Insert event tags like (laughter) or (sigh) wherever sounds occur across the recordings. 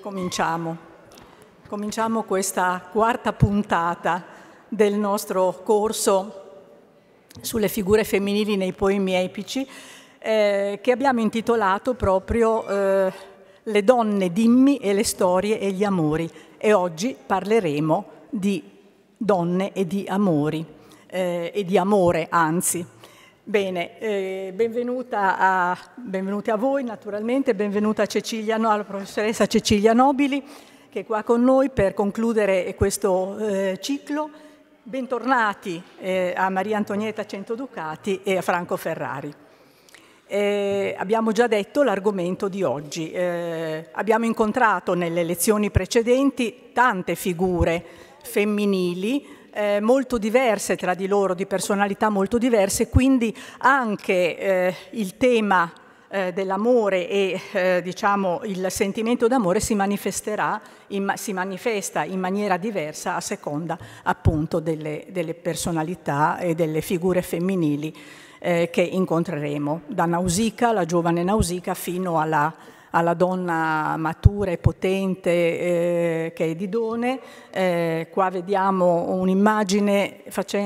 Cominciamo. Cominciamo questa quarta puntata del nostro corso sulle figure femminili nei poemi epici eh, che abbiamo intitolato proprio eh, Le donne, dimmi e le storie e gli amori e oggi parleremo di donne e di amori eh, e di amore anzi. Bene, eh, a, benvenuti a voi naturalmente, benvenuta Cecilia, no, alla professoressa Cecilia Nobili che è qua con noi per concludere questo eh, ciclo. Bentornati eh, a Maria Antonietta Centoducati e a Franco Ferrari. Eh, abbiamo già detto l'argomento di oggi. Eh, abbiamo incontrato nelle lezioni precedenti tante figure femminili eh, molto diverse tra di loro, di personalità molto diverse, quindi anche eh, il tema eh, dell'amore e eh, diciamo il sentimento d'amore si manifesterà, in, si manifesta in maniera diversa a seconda appunto delle, delle personalità e delle figure femminili eh, che incontreremo, da Nausicaa, la giovane Nausicaa, fino alla alla donna matura e potente eh, che è Didone. Eh, qua vediamo un'immagine,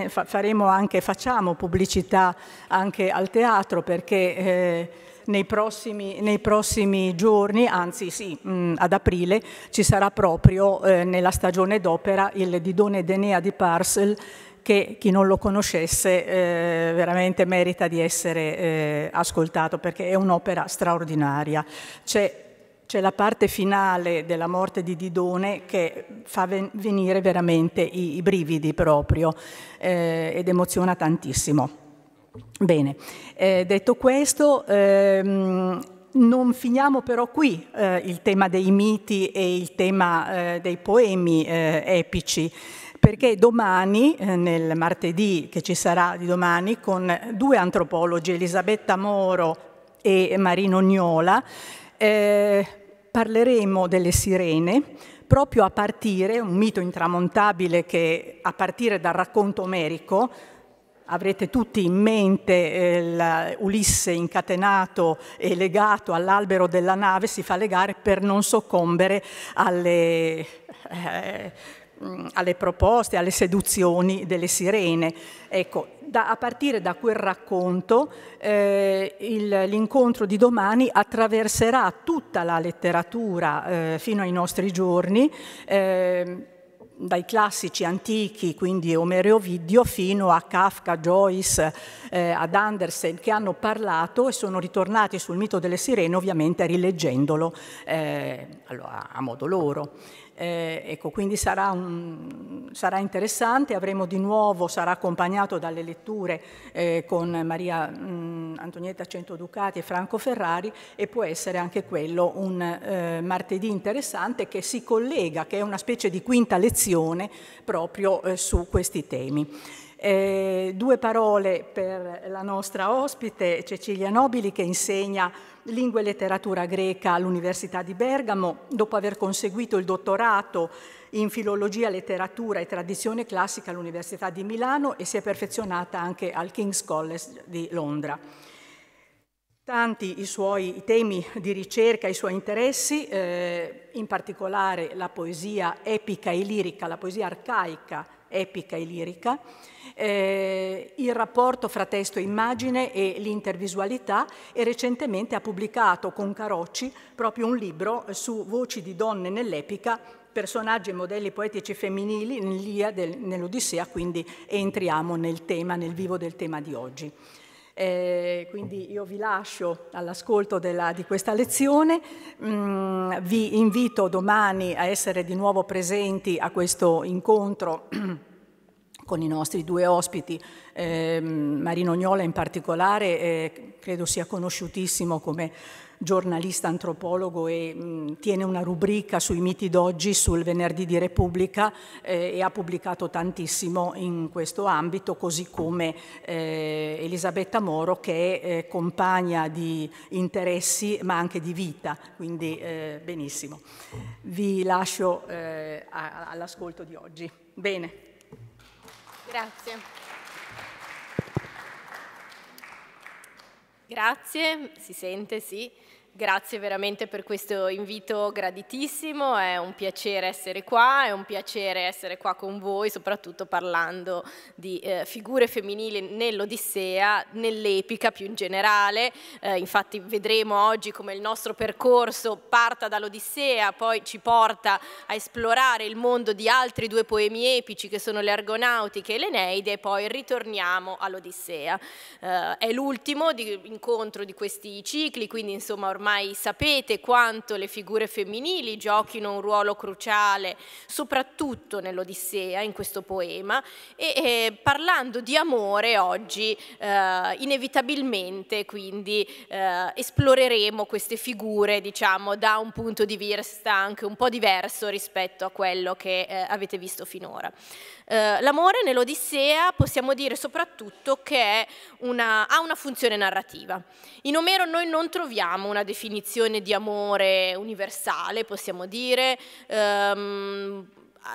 faremo anche, facciamo pubblicità anche al teatro perché... Eh, nei prossimi, nei prossimi, giorni, anzi sì, mh, mm, ad aprile, ci sarà proprio eh, nella stagione d'opera il Didone Denea di Parcel che chi non lo conoscesse eh, veramente merita di essere eh, ascoltato perché è un'opera straordinaria. C'è c'è la parte finale della morte di Didone che fa venire veramente i, i brividi proprio eh, ed emoziona tantissimo. Bene, eh, detto questo, ehm, non finiamo però qui eh, il tema dei miti e il tema eh, dei poemi eh, epici perché domani, eh, nel martedì che ci sarà di domani, con due antropologi, Elisabetta Moro e Marino Gnola, eh, parleremo delle sirene, proprio a partire, un mito intramontabile che a partire dal racconto omerico, Avrete tutti in mente eh, Ulisse incatenato e legato all'albero della nave, si fa legare per non soccombere alle eh, alle proposte, alle seduzioni delle sirene. Ecco, da, a partire da quel racconto eh, l'incontro di domani attraverserà tutta la letteratura eh, fino ai nostri giorni. Eh, dai classici antichi, quindi Omero e Ovidio, fino a Kafka, Joyce, eh, ad Andersen, che hanno parlato e sono ritornati sul mito delle sirene, ovviamente rileggendolo eh, a modo loro. Eh, ecco, quindi sarà, un, sarà, interessante, avremo di nuovo, sarà accompagnato dalle letture eh, con Maria mh, mm, Antonietta Centoducati e Franco Ferrari e può essere anche quello un eh, martedì interessante che si collega, che è una specie di quinta lezione proprio eh, su questi temi. Eh, due parole per la nostra ospite Cecilia Nobili che insegna lingua e letteratura greca all'Università di Bergamo dopo aver conseguito il dottorato in filologia, letteratura e tradizione classica all'Università di Milano e si è perfezionata anche al King's College di Londra. Tanti i suoi temi di ricerca, i suoi interessi, eh, in particolare la poesia epica e lirica, la poesia arcaica, epica e lirica, eh, il rapporto fra testo e immagine e l'intervisualità e recentemente ha pubblicato con Carocci proprio un libro su voci di donne nell'epica personaggi e modelli poetici femminili nell'Odissea, quindi entriamo nel tema, nel vivo del tema di oggi. Eh, quindi io vi lascio all'ascolto di questa lezione, mm, vi invito domani a essere di nuovo presenti a questo incontro con i nostri due ospiti, eh, Marino Gnola in particolare, eh, credo sia conosciutissimo come giornalista antropologo e mh, tiene una rubrica sui miti d'oggi sul venerdì di Repubblica eh, e ha pubblicato tantissimo in questo ambito, così come eh, Elisabetta Moro che è eh, compagna di interessi ma anche di vita, quindi eh, benissimo. Vi lascio eh, all'ascolto di oggi. Bene. Grazie. Grazie, si sente, sì. Grazie veramente per questo invito graditissimo, è un piacere essere qua, è un piacere essere qua con voi, soprattutto parlando di eh, figure femminili nell'Odissea, nell'epica più in generale. Eh, infatti vedremo oggi come il nostro percorso parta dall'Odissea, poi ci porta a esplorare il mondo di altri due poemi epici che sono le Argonautiche e l'Eneide e poi ritorniamo all'Odissea. Eh, è l'ultimo incontro di questi cicli, quindi insomma ormai ormai sapete quanto le figure femminili giochino un ruolo cruciale, soprattutto nell'Odissea, in questo poema, e eh, parlando di amore oggi eh, inevitabilmente quindi eh, esploreremo queste figure diciamo da un punto di vista anche un po' diverso rispetto a quello che eh, avete visto finora. Eh, l'amore nell'Odissea possiamo dire soprattutto che una, ha una funzione narrativa. In Omero noi non troviamo una decisione definizione di amore universale, possiamo dire, ehm,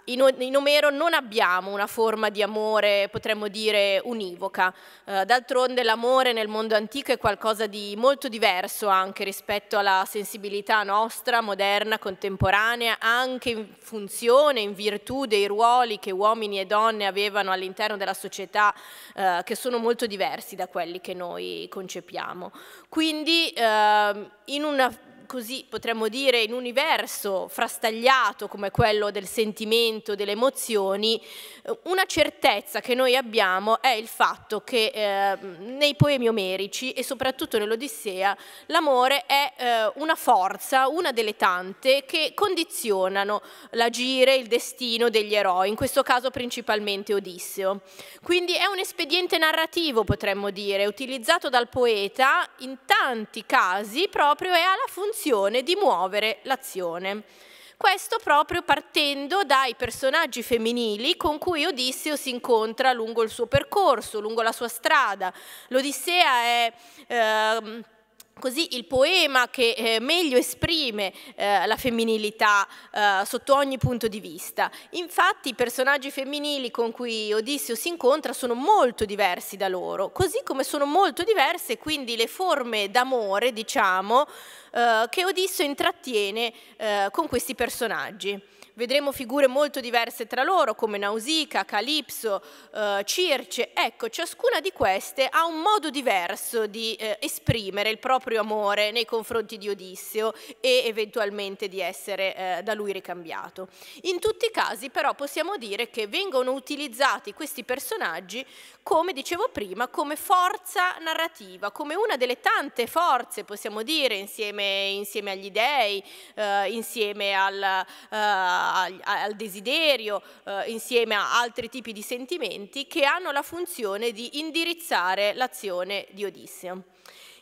in, Omero non abbiamo una forma di amore, potremmo dire, univoca. Eh, d'altronde l'amore nel mondo antico è qualcosa di molto diverso anche rispetto alla sensibilità nostra, moderna, contemporanea, anche in funzione, in virtù dei ruoli che uomini e donne avevano all'interno della società, eh, che sono molto diversi da quelli che noi concepiamo. Quindi ehm, in una così potremmo dire in un universo frastagliato come quello del sentimento, delle emozioni, eh, una certezza che noi abbiamo è il fatto che eh, nei poemi omerici e soprattutto nell'Odissea l'amore è eh, una forza, una delle tante che condizionano l'agire, il destino degli eroi, in questo caso principalmente Odisseo. Quindi è un espediente narrativo, potremmo dire, utilizzato dal poeta in tanti casi proprio e ha la funzione funzione di muovere l'azione. Questo proprio partendo dai personaggi femminili con cui Odisseo si incontra lungo il suo percorso, lungo la sua strada. L'Odissea è... Ehm, Così il poema che eh, meglio esprime eh, la femminilità eh, sotto ogni punto di vista. Infatti i personaggi femminili con cui Odisseo si incontra sono molto diversi da loro, così come sono molto diverse quindi le forme d'amore, diciamo, eh, che Odisseo intrattiene eh, con questi personaggi. Vedremo figure molto diverse tra loro come Nausicaa, Calipso, eh, Circe. Ecco, ciascuna di queste ha un modo diverso di eh, esprimere il proprio amore nei confronti di Odisseo e eventualmente di essere eh, da lui ricambiato. In tutti i casi però possiamo dire che vengono utilizzati questi personaggi come dicevo prima, come forza narrativa, come una delle tante forze, possiamo dire, insieme, insieme agli dèi, eh, insieme al, eh, al desiderio eh, insieme a altri tipi di sentimenti che hanno la funzione di indirizzare l'azione di Odisseo.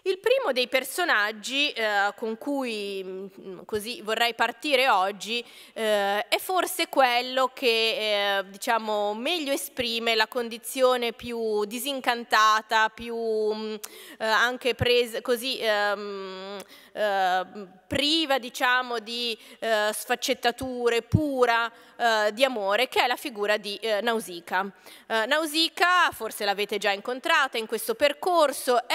Il primo dei personaggi eh, con cui mm, così, vorrei partire oggi eh, è forse quello che eh, diciamo, meglio esprime la condizione più disincantata, più mm, eh, anche presa, così, ehm, eh, priva diciamo, di eh, sfaccettature, pura eh, di amore, che è la figura di eh, Nausicaa. Eh, Nausica, forse l'avete già incontrata in questo percorso, è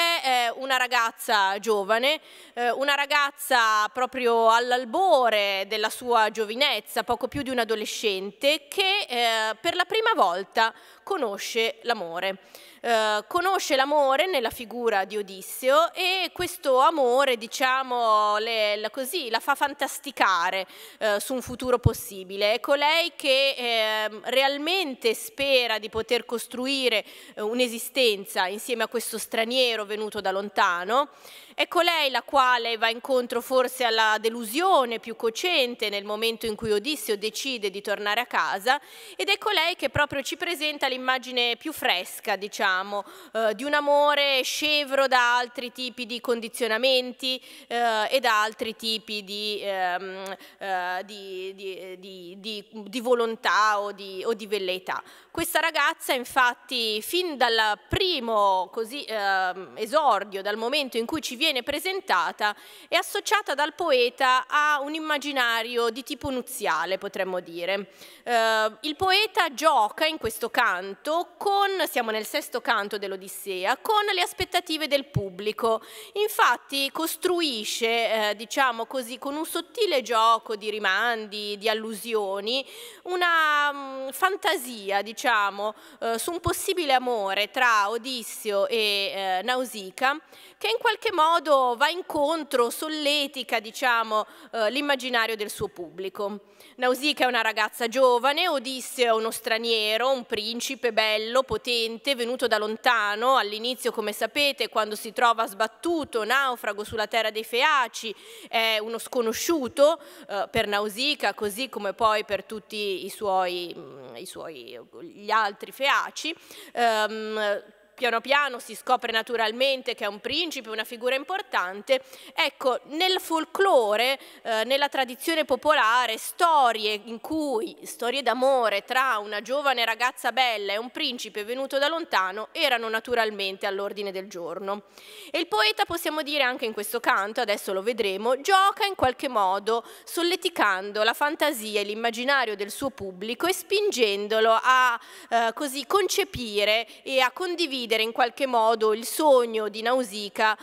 eh, una ragazza giovane, eh, una ragazza proprio all'albore della sua giovinezza, poco più di un adolescente, che eh, per la prima volta conosce l'amore. Eh, conosce l'amore nella figura di Odisseo e questo amore, diciamo, le, la, così, la fa fantasticare eh, su un futuro possibile. È colei ecco, che eh, realmente spera di poter costruire eh, un'esistenza insieme a questo straniero venuto da lontano è colei ecco la quale va incontro forse alla delusione più cocente nel momento in cui Odisseo decide di tornare a casa ed è colei ecco che proprio ci presenta l'immagine più fresca, diciamo, eh, di un amore scevro da altri tipi di condizionamenti eh, e da altri tipi di, ehm, eh, di, di, di volontà o di, o velleità. Questa ragazza infatti fin dal primo così, ehm, esordio, dal momento in cui ci viene presentata è associata dal poeta a un immaginario di tipo nuziale, potremmo dire. Eh, il poeta gioca in questo canto con, siamo nel sesto canto dell'Odissea, con le aspettative del pubblico. Infatti costruisce, eh, diciamo così, con un sottile gioco di rimandi, di allusioni, una mh, mm, fantasia, diciamo, eh, su un possibile amore tra Odisseo e eh, Nausicaa che in qualche modo va incontro, solletica diciamo, eh, l'immaginario del suo pubblico. Nausicaa è una ragazza giovane, Odisseo è uno straniero, un principe bello, potente, venuto da lontano, all'inizio come sapete quando si trova sbattuto, naufrago sulla terra dei Feaci, è uno sconosciuto eh, per Nausicaa così come poi per tutti i suoi, mm, i suoi gli altri Feaci. Ehm, piano piano si scopre naturalmente che è un principe, una figura importante, ecco, nel folklore, eh, nella tradizione popolare, storie in cui storie d'amore tra una giovane ragazza bella e un principe venuto da lontano erano naturalmente all'ordine del giorno. E il poeta, possiamo dire anche in questo canto, adesso lo vedremo, gioca in qualche modo solleticando la fantasia e l'immaginario del suo pubblico e spingendolo a eh, così concepire e a condividere condividere in qualche modo il sogno di Nausicaa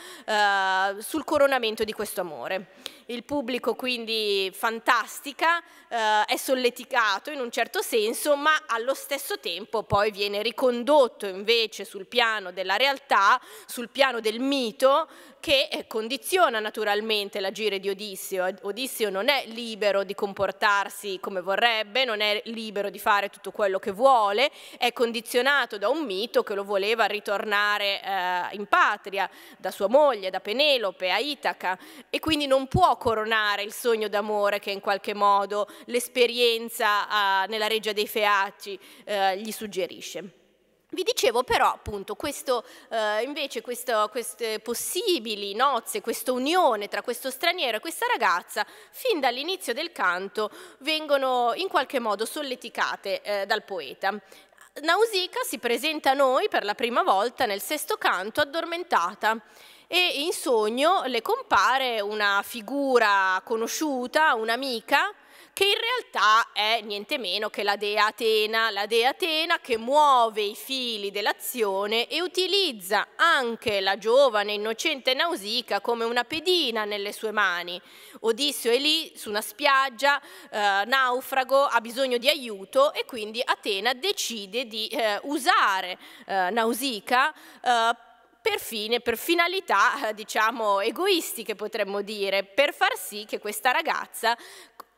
eh, sul coronamento di questo amore il pubblico quindi fantastica, eh, è solleticato in un certo senso, ma allo stesso tempo poi viene ricondotto invece sul piano della realtà, sul piano del mito, che eh, condiziona naturalmente l'agire di Odisseo. Odisseo non è libero di comportarsi come vorrebbe, non è libero di fare tutto quello che vuole, è condizionato da un mito che lo voleva ritornare eh, in patria, da sua moglie, da Penelope, a Itaca, e quindi non può coronare il sogno d'amore che in qualche modo l'esperienza eh, nella Reggia dei Feaci eh, gli suggerisce. Vi dicevo però appunto questo, eh, invece questo, queste possibili nozze, questa unione tra questo straniero e questa ragazza, fin dall'inizio del canto vengono in qualche modo solleticate eh, dal poeta. Nausicaa si presenta a noi per la prima volta nel sesto canto addormentata e in sogno le compare una figura conosciuta, un'amica, che in realtà è niente meno che la dea Atena, la dea Atena che muove i fili dell'azione e utilizza anche la giovane innocente Nausica come una pedina nelle sue mani. Odisseo è lì su una spiaggia, eh, naufrago, ha bisogno di aiuto e quindi Atena decide di eh, usare eh, Nausica eh, per fine, per finalità eh, diciamo egoistiche potremmo dire, per far sì che questa ragazza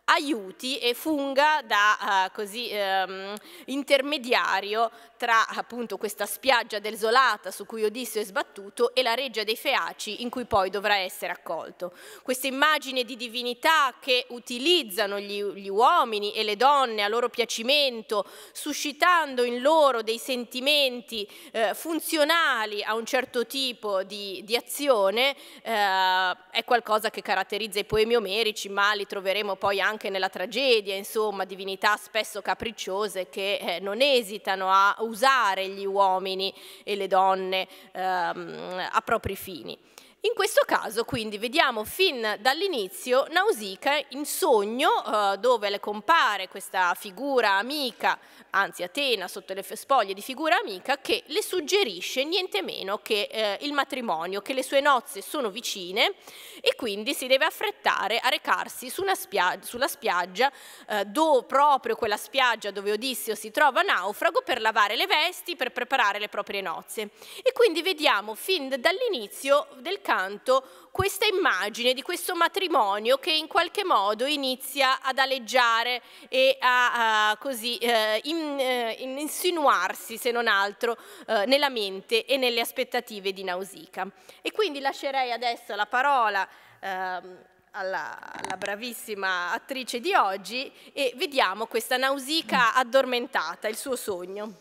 aiuti e funga da eh, così, ehm, intermediario tra appunto questa spiaggia desolata su cui Odisseo è sbattuto e la reggia dei Feaci in cui poi dovrà essere accolto. Questa immagine di divinità che utilizzano gli, gli uomini e le donne a loro piacimento, suscitando in loro dei sentimenti eh, funzionali a un certo tipo di, di azione, eh, è qualcosa che caratterizza i poemi omerici, ma li troveremo poi anche anche nella tragedia, insomma, divinità spesso capricciose che eh, non esitano a usare gli uomini e le donne ehm, a propri fini. In questo caso quindi vediamo fin dall'inizio Nausicaa in sogno eh, dove le compare questa figura amica, anzi Atena sotto le spoglie di figura amica che le suggerisce niente meno che eh, il matrimonio, che le sue nozze sono vicine e quindi si deve affrettare a recarsi su spia sulla spiaggia, eh, do, proprio quella spiaggia dove Odisseo si trova naufrago per lavare le vesti, per preparare le proprie nozze. E quindi vediamo fin dall'inizio del caso accanto questa immagine di questo matrimonio che in qualche modo inizia ad aleggiare e a, a così eh, in, eh, insinuarsi, se non altro, eh, nella mente e nelle aspettative di Nausicaa. E quindi lascerei adesso la parola ehm, alla, alla, bravissima attrice di oggi e vediamo questa Nausicaa addormentata, il suo sogno.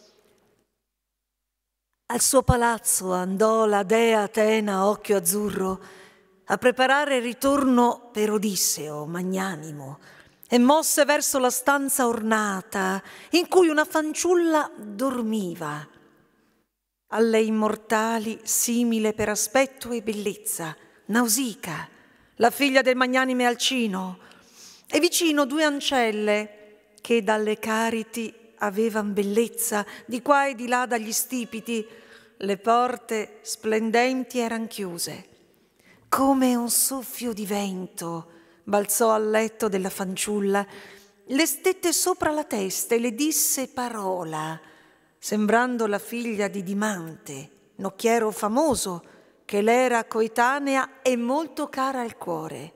Al suo palazzo andò la dea Atena, occhio azzurro, a preparare il ritorno per Odisseo, magnanimo, e mosse verso la stanza ornata in cui una fanciulla dormiva. Alle immortali simile per aspetto e bellezza, Nausica, la figlia del magnanime Alcino, e vicino due ancelle che dalle cariti avevano bellezza di qua e di là dagli stipiti, le porte splendenti erano chiuse. Come un soffio di vento balzò al letto della fanciulla, le stette sopra la testa e le disse parola, sembrando la figlia di Dimante, nocchiero famoso, che l'era coetanea e molto cara al cuore.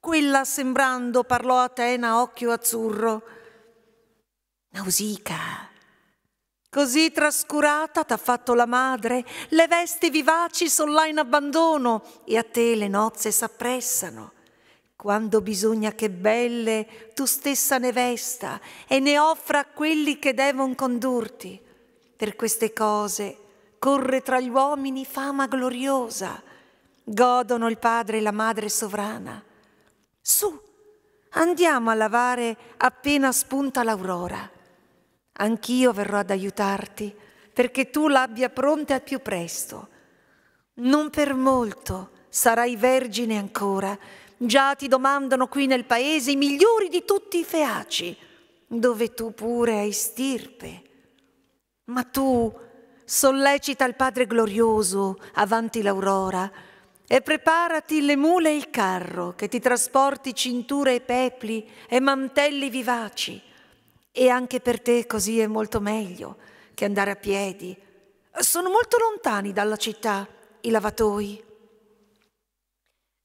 Quella, sembrando, parlò a Atena occhio azzurro, Nausica, così trascurata t'ha fatto la madre, le vesti vivaci son là in abbandono e a te le nozze s'appressano. Quando bisogna che belle tu stessa ne vesta e ne offra a quelli che devon condurti. Per queste cose corre tra gli uomini fama gloriosa, godono il padre e la madre sovrana. Su, andiamo a lavare appena spunta l'aurora anch'io verrò ad aiutarti perché tu l'abbia pronta al più presto. Non per molto sarai vergine ancora, già ti domandano qui nel paese i migliori di tutti i feaci, dove tu pure hai stirpe. Ma tu sollecita il Padre glorioso avanti l'aurora e preparati le mule e il carro che ti trasporti cinture e pepli e mantelli vivaci e anche per te così è molto meglio che andare a piedi. Sono molto lontani dalla città i lavatoi.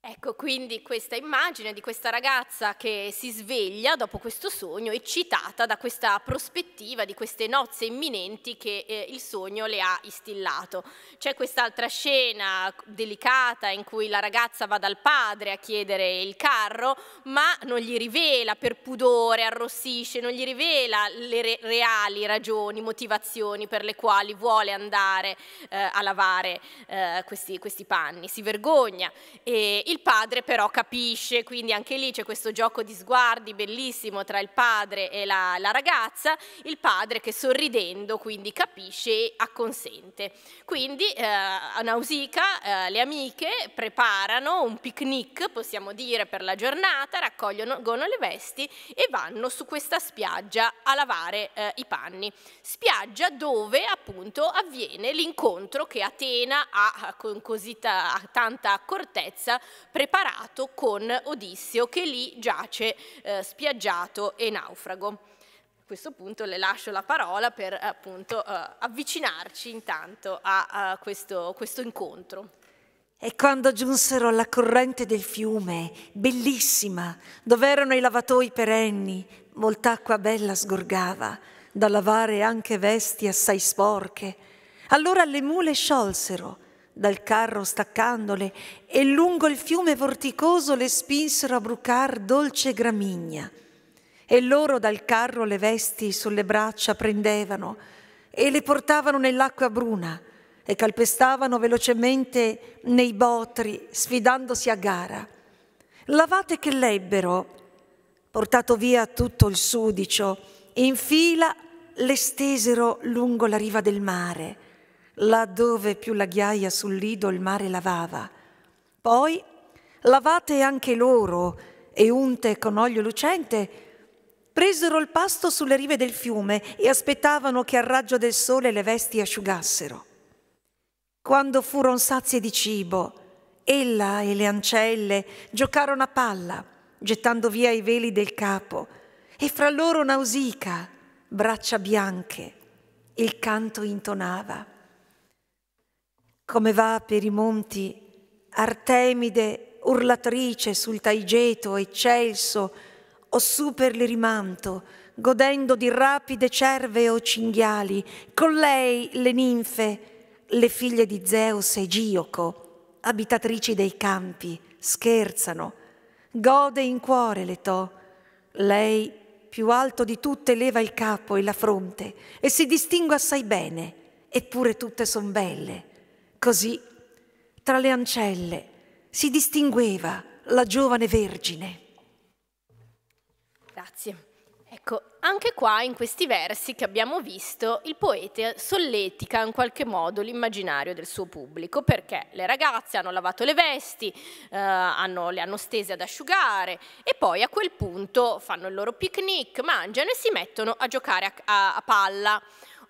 Ecco quindi questa immagine di questa ragazza che si sveglia dopo questo sogno, eccitata da questa prospettiva di queste nozze imminenti che eh, il sogno le ha istillato. C'è quest'altra scena delicata in cui la ragazza va dal padre a chiedere il carro, ma non gli rivela per pudore, arrossisce, non gli rivela le re reali ragioni, motivazioni per le quali vuole andare eh, a lavare eh, questi, questi, panni, si vergogna. E, il padre però capisce, quindi anche lì c'è questo gioco di sguardi bellissimo tra il padre e la, la ragazza, il padre che sorridendo quindi capisce e acconsente. Quindi eh, a Nausica eh, le amiche preparano un picnic, possiamo dire, per la giornata, raccogliono le vesti e vanno su questa spiaggia a lavare eh, i panni. Spiaggia dove appunto avviene l'incontro che Atena ha eh, con così tanta accortezza preparato con Odisseo che lì giace eh, spiaggiato e naufrago. A questo punto le lascio la parola per appunto eh, avvicinarci intanto a, a questo, questo incontro. E quando giunsero alla corrente del fiume, bellissima, dove erano i lavatoi perenni, molta acqua bella sgorgava, da lavare anche vesti assai sporche. Allora le mule sciolsero dal carro staccandole e lungo il fiume vorticoso le spinsero a brucar dolce gramigna. E loro dal carro le vesti sulle braccia prendevano e le portavano nell'acqua bruna e calpestavano velocemente nei botri, sfidandosi a gara. Lavate che l'ebbero, portato via tutto il sudicio, in fila le stesero lungo la riva del mare laddove più la ghiaia sul lido il mare lavava. Poi lavate anche loro e unte con olio lucente, presero il pasto sulle rive del fiume e aspettavano che al raggio del sole le vesti asciugassero. Quando furono sazie di cibo, ella e le ancelle giocarono a palla, gettando via i veli del capo, e fra loro Nausica, braccia bianche, il canto intonava. Come va per i monti Artemide urlatrice sul Taigeto eccelso o su per l'Irimanto, godendo di rapide cerve o cinghiali, con lei le ninfe, le figlie di Zeus e Gioco, abitatrici dei campi, scherzano, gode in cuore Letò, lei più alto di tutte leva il capo e la fronte e si distingue assai bene, eppure tutte son belle Così, tra le ancelle, si distingueva la giovane vergine. Grazie. Ecco, anche qua in questi versi che abbiamo visto, il poeta solletica in qualche modo l'immaginario del suo pubblico, perché le ragazze hanno lavato le vesti, eh, hanno, le hanno stese ad asciugare e poi a quel punto fanno il loro picnic, mangiano e si mettono a giocare a, a, a palla.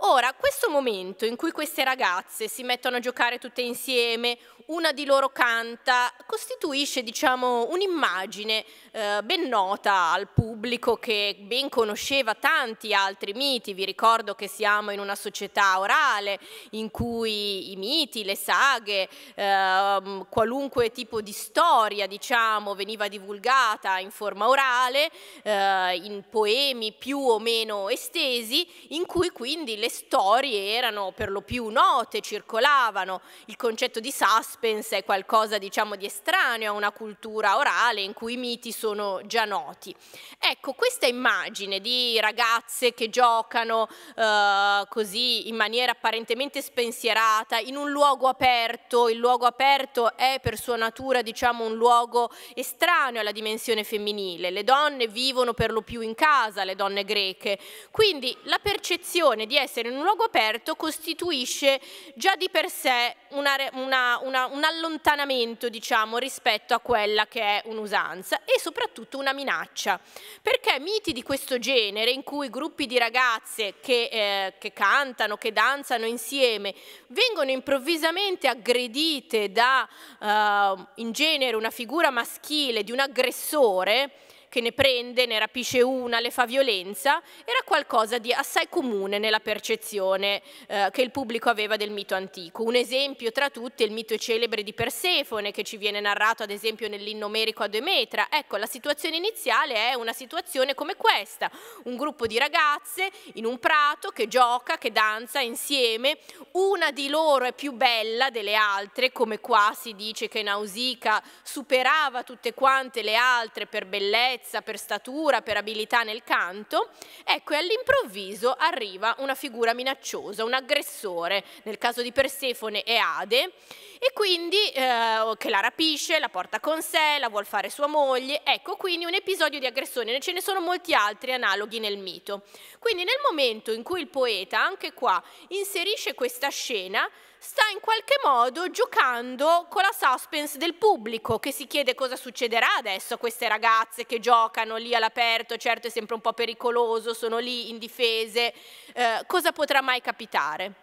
Ora, questo momento in cui queste ragazze si mettono a giocare tutte insieme, una di loro canta, costituisce diciamo, un'immagine eh, ben nota al pubblico che ben conosceva tanti altri miti. Vi ricordo che siamo in una società orale in cui i miti, le saghe, eh, qualunque tipo di storia diciamo, veniva divulgata in forma orale, eh, in poemi più o meno estesi, in cui quindi le storie erano per lo più note, circolavano. Il concetto di suspense è qualcosa diciamo di estraneo a una cultura orale in cui i miti sono già noti. Ecco, questa immagine di ragazze che giocano eh, così in maniera apparentemente spensierata in un luogo aperto, il luogo aperto è per sua natura diciamo un luogo estraneo alla dimensione femminile. Le donne vivono per lo più in casa, le donne greche. Quindi la percezione di essere essere in un luogo aperto costituisce già di per sé una, una, una, un allontanamento diciamo, rispetto a quella che è un'usanza e soprattutto una minaccia, perché miti di questo genere in cui gruppi di ragazze che, eh, che cantano, che danzano insieme, vengono improvvisamente aggredite da eh, in genere una figura maschile di un aggressore, che ne prende, ne rapisce una, le fa violenza, era qualcosa di assai comune nella percezione eh, che il pubblico aveva del mito antico. Un esempio tra tutti è il mito celebre di Persefone che ci viene narrato ad esempio nell'innomerico a Demetra. Ecco, la situazione iniziale è una situazione come questa, un gruppo di ragazze in un prato che gioca, che danza insieme, una di loro è più bella delle altre, come qua si dice che Nausicaa superava tutte quante le altre per bellezza, bellezza, per statura, per abilità nel canto, ecco e all'improvviso arriva una figura minacciosa, un aggressore, nel caso di Persefone è Ade, e quindi eh, che la rapisce, la porta con sé, la vuol fare sua moglie, ecco quindi un episodio di aggressione, ce ne sono molti altri analoghi nel mito. Quindi nel momento in cui il poeta, anche qua, inserisce questa scena, sta in qualche modo giocando con la suspense del pubblico che si chiede cosa succederà adesso a queste ragazze che giocano lì all'aperto, certo è sempre un po' pericoloso, sono lì indifese, eh, cosa potrà mai capitare?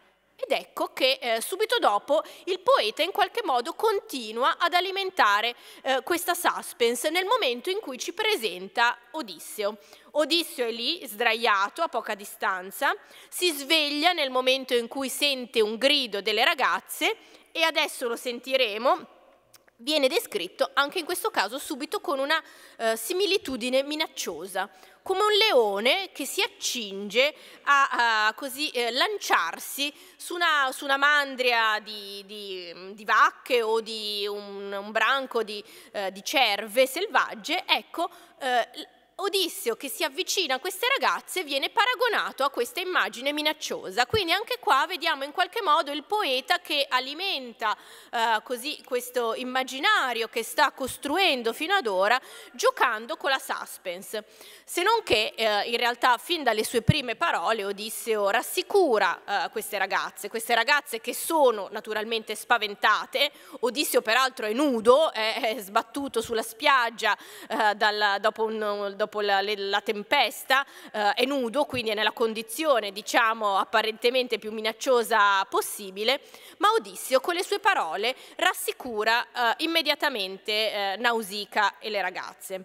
Ed ecco che eh, subito dopo il poeta in qualche modo continua ad alimentare eh, questa suspense nel momento in cui ci presenta Odisseo. Odisseo è lì, sdraiato a poca distanza, si sveglia nel momento in cui sente un grido delle ragazze e adesso lo sentiremo viene descritto anche in questo caso subito con una eh, similitudine minacciosa come un leone che si accinge a, a così, eh, lanciarsi su una, su una mandria di, di, di, vacche o di un, un branco di, eh, di cerve selvagge, ecco, eh, Odisseo che si avvicina a queste ragazze viene paragonato a questa immagine minacciosa. Quindi anche qua vediamo in qualche modo il poeta che alimenta eh, così questo immaginario che sta costruendo fino ad ora giocando con la suspense. Se non che eh, in realtà fin dalle sue prime parole Odisseo rassicura eh, queste ragazze, queste ragazze che sono naturalmente spaventate, Odisseo peraltro è nudo, è, è sbattuto sulla spiaggia eh, dal, dopo un dopo dopo la, la tempesta, eh, è nudo, quindi è nella condizione diciamo apparentemente più minacciosa possibile, ma Odisseo con le sue parole rassicura eh, immediatamente eh, Nausicaa e le ragazze.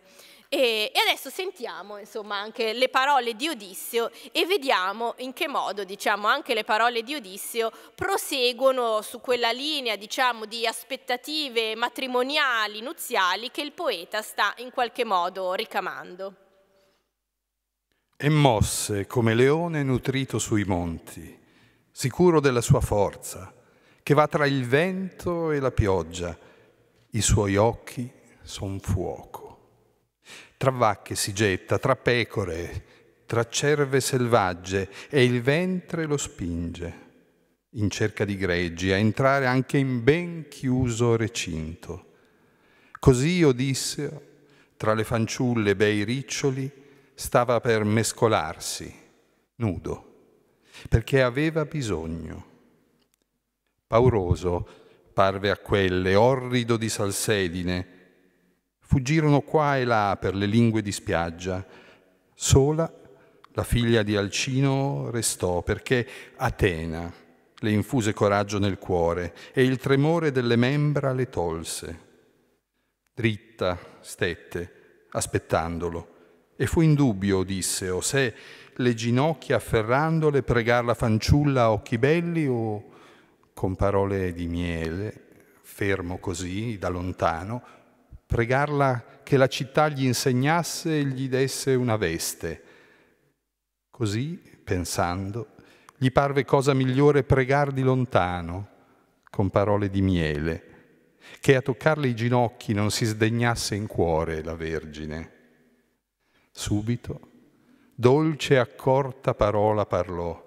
E, e adesso sentiamo insomma, anche le parole di Odisseo e vediamo in che modo diciamo, anche le parole di Odisseo proseguono su quella linea diciamo, di aspettative matrimoniali, nuziali che il poeta sta in qualche modo ricamando. E mosse come leone nutrito sui monti, sicuro della sua forza, che va tra il vento e la pioggia, i suoi occhi son fuoco tra vacche si getta, tra pecore, tra cerve selvagge e il ventre lo spinge in cerca di greggi, a entrare anche in ben chiuso recinto. Così Odisseo, tra le fanciulle bei riccioli, stava per mescolarsi, nudo, perché aveva bisogno. Pauroso parve a quelle, orrido di salsedine, Fuggirono qua e là per le lingue di spiaggia. Sola la figlia di Alcino restò perché Atena le infuse coraggio nel cuore e il tremore delle membra le tolse. Dritta stette, aspettandolo, e fu in dubbio, disse, o se le ginocchia afferrandole pregar la fanciulla a occhi belli o con parole di miele, fermo così da lontano, pregarla che la città gli insegnasse e gli desse una veste. Così, pensando, gli parve cosa migliore pregar di lontano, con parole di miele, che a toccarle i ginocchi non si sdegnasse in cuore la Vergine. Subito, dolce e accorta parola parlò.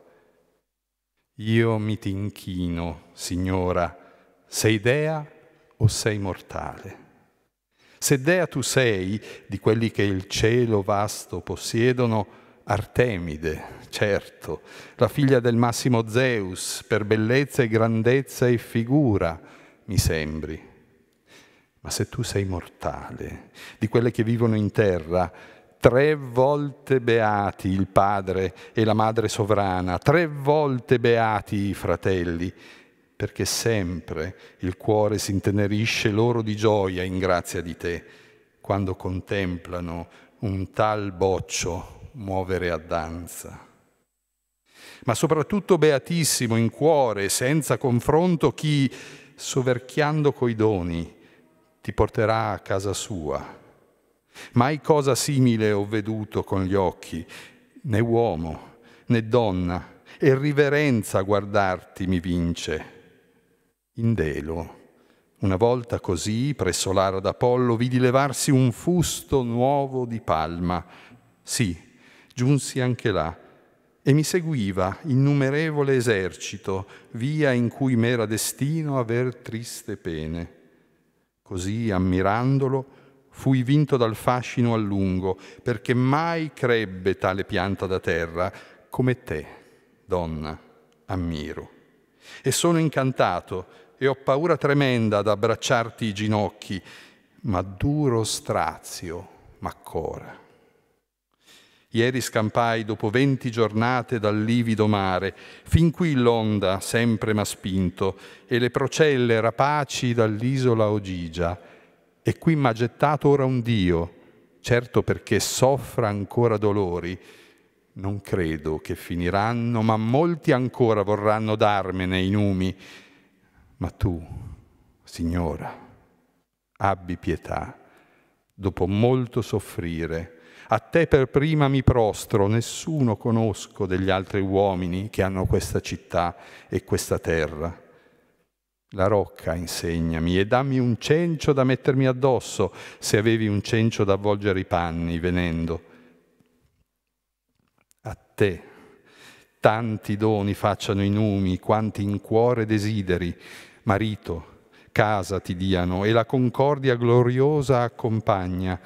Io mi t'inchino, Signora, sei dea o sei mortale? Se dea tu sei, di quelli che il cielo vasto possiedono, Artemide, certo, la figlia del massimo Zeus, per bellezza e grandezza e figura, mi sembri. Ma se tu sei mortale, di quelle che vivono in terra, tre volte beati il padre e la madre sovrana, tre volte beati i fratelli, perché sempre il cuore si intenerisce loro di gioia in grazia di te, quando contemplano un tal boccio muovere a danza. Ma soprattutto beatissimo in cuore, senza confronto, chi, soverchiando coi doni, ti porterà a casa sua. Mai cosa simile ho veduto con gli occhi, né uomo, né donna, e riverenza a guardarti mi vince Indelo. Una volta così, presso l'ara d'Apollo, vidi levarsi un fusto nuovo di palma. Sì, giunsi anche là e mi seguiva innumerevole esercito, via in cui m'era destino aver triste pene. Così, ammirandolo, fui vinto dal fascino a lungo, perché mai crebbe tale pianta da terra come te, donna, ammiro. E sono incantato e ho paura tremenda ad abbracciarti i ginocchi, ma duro strazio m'accora. Ieri scampai dopo venti giornate dal livido mare, fin qui l'onda sempre m'ha spinto, e le procelle rapaci dall'isola Ogigia, e qui m'ha gettato ora un Dio, certo perché soffra ancora dolori, non credo che finiranno, ma molti ancora vorranno darmene i numi, ma tu, Signora, abbi pietà, dopo molto soffrire, a te per prima mi prostro, nessuno conosco degli altri uomini che hanno questa città e questa terra. La rocca insegnami e dammi un cencio da mettermi addosso, se avevi un cencio da avvolgere i panni venendo. A te tanti doni facciano i numi, quanti in cuore desideri, marito, casa ti diano e la concordia gloriosa accompagna.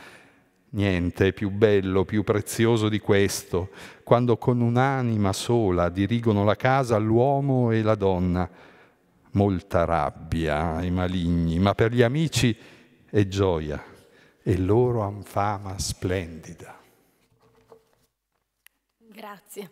Niente è più bello, più prezioso di questo, quando con un'anima sola dirigono la casa l'uomo e la donna. Molta rabbia ai maligni, ma per gli amici è gioia e loro han fama splendida. Grazie.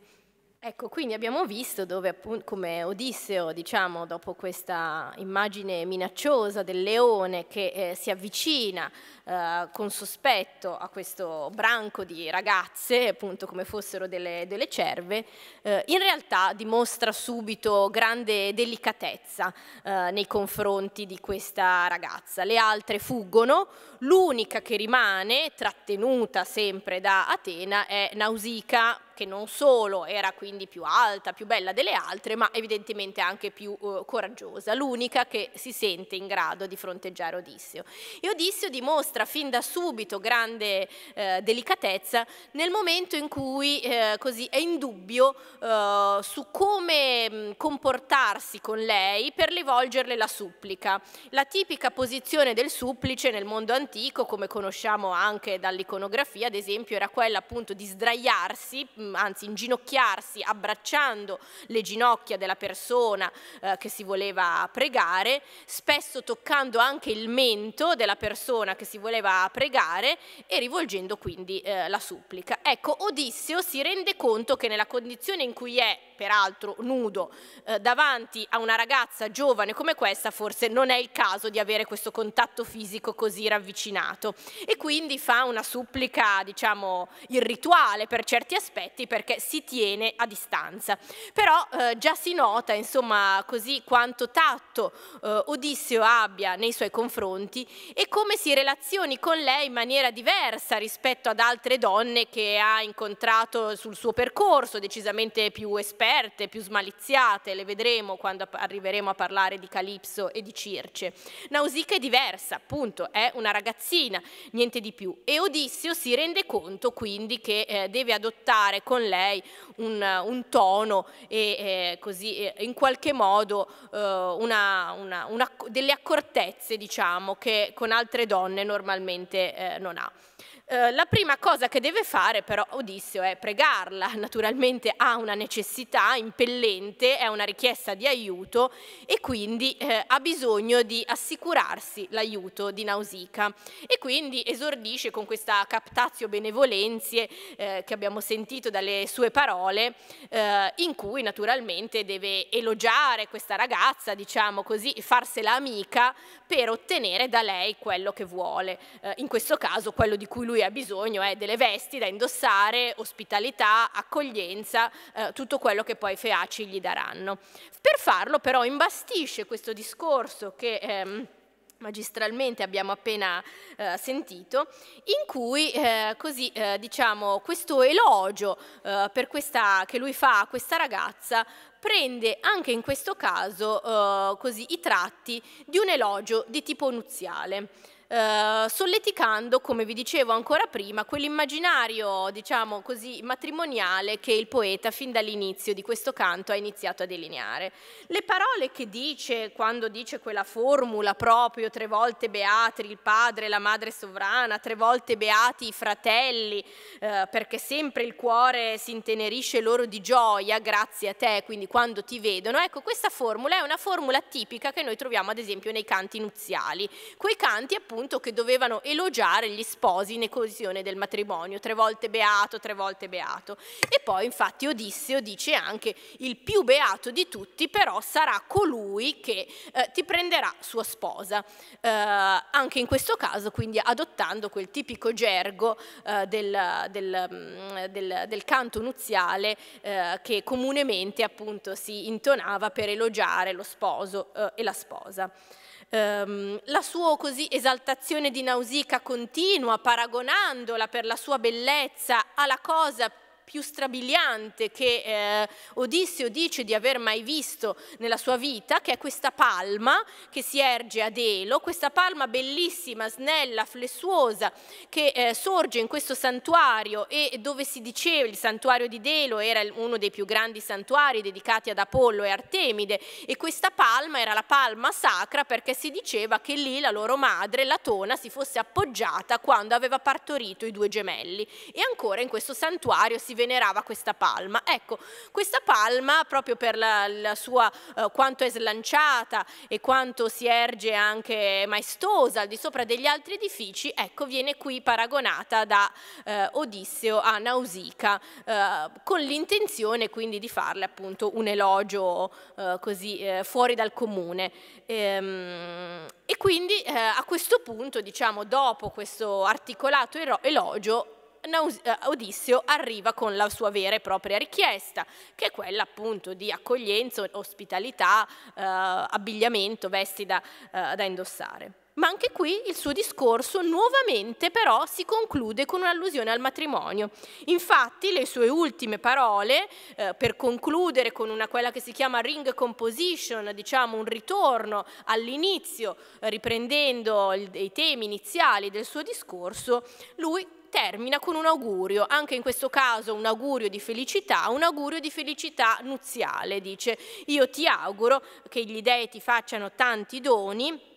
Ecco, quindi abbiamo visto dove appunto, come Odisseo, diciamo, dopo questa immagine minacciosa del leone che eh, si avvicina eh, con sospetto a questo branco di ragazze, appunto come fossero delle, delle cerve, eh, in realtà dimostra subito grande delicatezza eh, nei confronti di questa ragazza. Le altre fuggono, l'unica che rimane, trattenuta sempre da Atena, è Nausicaa, che non solo era quindi più alta, più bella delle altre, ma evidentemente anche più eh, coraggiosa, l'unica che si sente in grado di fronteggiare Odisseo. E Odisseo dimostra fin da subito grande eh, delicatezza nel momento in cui eh, così, è in dubbio eh, su come mm, comportarsi con lei per rivolgerle la supplica. La tipica posizione del supplice nel mondo antico, come conosciamo anche dall'iconografia, ad esempio, era quella appunto di sdraiarsi Mm, anzi inginocchiarsi abbracciando le ginocchia della persona eh, che si voleva pregare, spesso toccando anche il mento della persona che si voleva pregare e rivolgendo quindi eh, la supplica. Ecco, Odisseo si rende conto che nella condizione in cui è peraltro nudo, eh, davanti a una ragazza giovane come questa forse non è il caso di avere questo contatto fisico così ravvicinato e quindi fa una supplica diciamo irrituale per certi aspetti perché si tiene a distanza. Però eh, già si nota insomma così quanto tatto eh, Odisseo abbia nei suoi confronti e come si relazioni con lei in maniera diversa rispetto ad altre donne che ha incontrato sul suo percorso, decisamente più esperte aperte, più smaliziate, le vedremo quando arriveremo a parlare di Calipso e di Circe. Nausicaa è diversa, appunto, è una ragazzina, niente di più. E Odissio si rende conto quindi che eh, deve adottare con lei un, un tono e eh, così eh, in qualche modo eh, una, una, una, delle accortezze, diciamo, che con altre donne normalmente eh, non ha. Eh, la prima cosa che deve fare però Odisseo è pregarla, (laughs) naturalmente ha una necessità impellente, è una richiesta di aiuto e quindi eh, ha bisogno di assicurarsi l'aiuto di Nausica e quindi esordisce con questa captazio benevolenzie eh, che abbiamo sentito dalle sue parole eh, in cui naturalmente deve elogiare questa ragazza, diciamo così, farsela amica per ottenere da lei quello che vuole, eh, in questo caso quello di cui lui lui ha bisogno è eh, delle vesti da indossare, ospitalità, accoglienza, eh, tutto quello che poi i feaci gli daranno. Per farlo però imbastisce questo discorso che... Ehm, magistralmente abbiamo appena eh, sentito, in cui eh, così eh, diciamo questo elogio eh, questa, che lui fa a questa ragazza prende anche in questo caso eh, così, i tratti di un elogio di tipo nuziale eh, solleticando, come vi dicevo ancora prima, quell'immaginario, diciamo così, matrimoniale che il poeta fin dall'inizio di questo canto ha iniziato a delineare. Le parole che dice quando dice quella formula proprio tre volte beati il padre e la madre sovrana, tre volte beati i fratelli, eh, perché sempre il cuore si intenerisce loro di gioia grazie a te, quindi quando ti vedono. Ecco, questa formula è una formula tipica che noi troviamo ad esempio nei canti nuziali, quei canti appunto appunto che dovevano elogiare gli sposi in occasione del matrimonio, tre volte beato, tre volte beato. E poi infatti Odisseo dice anche il più beato di tutti però sarà colui che eh, ti prenderà sua sposa. Eh, anche in questo caso quindi adottando quel tipico gergo eh, del, del, mm, del, del, canto nuziale eh, che comunemente appunto si intonava per elogiare lo sposo eh, e la sposa. Ehm, la sua così esaltazione di Nausica continua, paragonandola per la sua bellezza alla cosa più strabiliante che eh, Odisseo dice di aver mai visto nella sua vita, che è questa palma che si erge ad Elo, questa palma bellissima, snella, flessuosa, che eh, sorge in questo santuario e dove si diceva il santuario di Delo era uno dei più grandi santuari dedicati ad Apollo e Artemide e questa palma era la palma sacra perché si diceva che lì la loro madre, Latona, si fosse appoggiata quando aveva partorito i due gemelli. E ancora in questo santuario si venerava questa palma. Ecco, questa palma, proprio per la, la sua, eh, quanto è slanciata e quanto si erge anche maestosa al di sopra degli altri edifici, ecco, viene qui paragonata da eh, Odisseo a Nausica, eh, con l'intenzione quindi di farle appunto un elogio eh, così eh, fuori dal comune. Ehm, e quindi eh, a questo punto, diciamo, dopo questo articolato elogio, eh, Odisseo arriva con la sua vera e propria richiesta, che è quella appunto di accoglienza, ospitalità, eh, abbigliamento, vesti da, eh, da indossare. Ma anche qui il suo discorso nuovamente però si conclude con un'allusione al matrimonio. Infatti le sue ultime parole, eh, per concludere con una, quella che si chiama ring composition, diciamo un ritorno all'inizio, riprendendo il, i temi iniziali del suo discorso, lui termina con un augurio, anche in questo caso un augurio di felicità, un augurio di felicità nuziale, dice io ti auguro che gli dei ti facciano tanti doni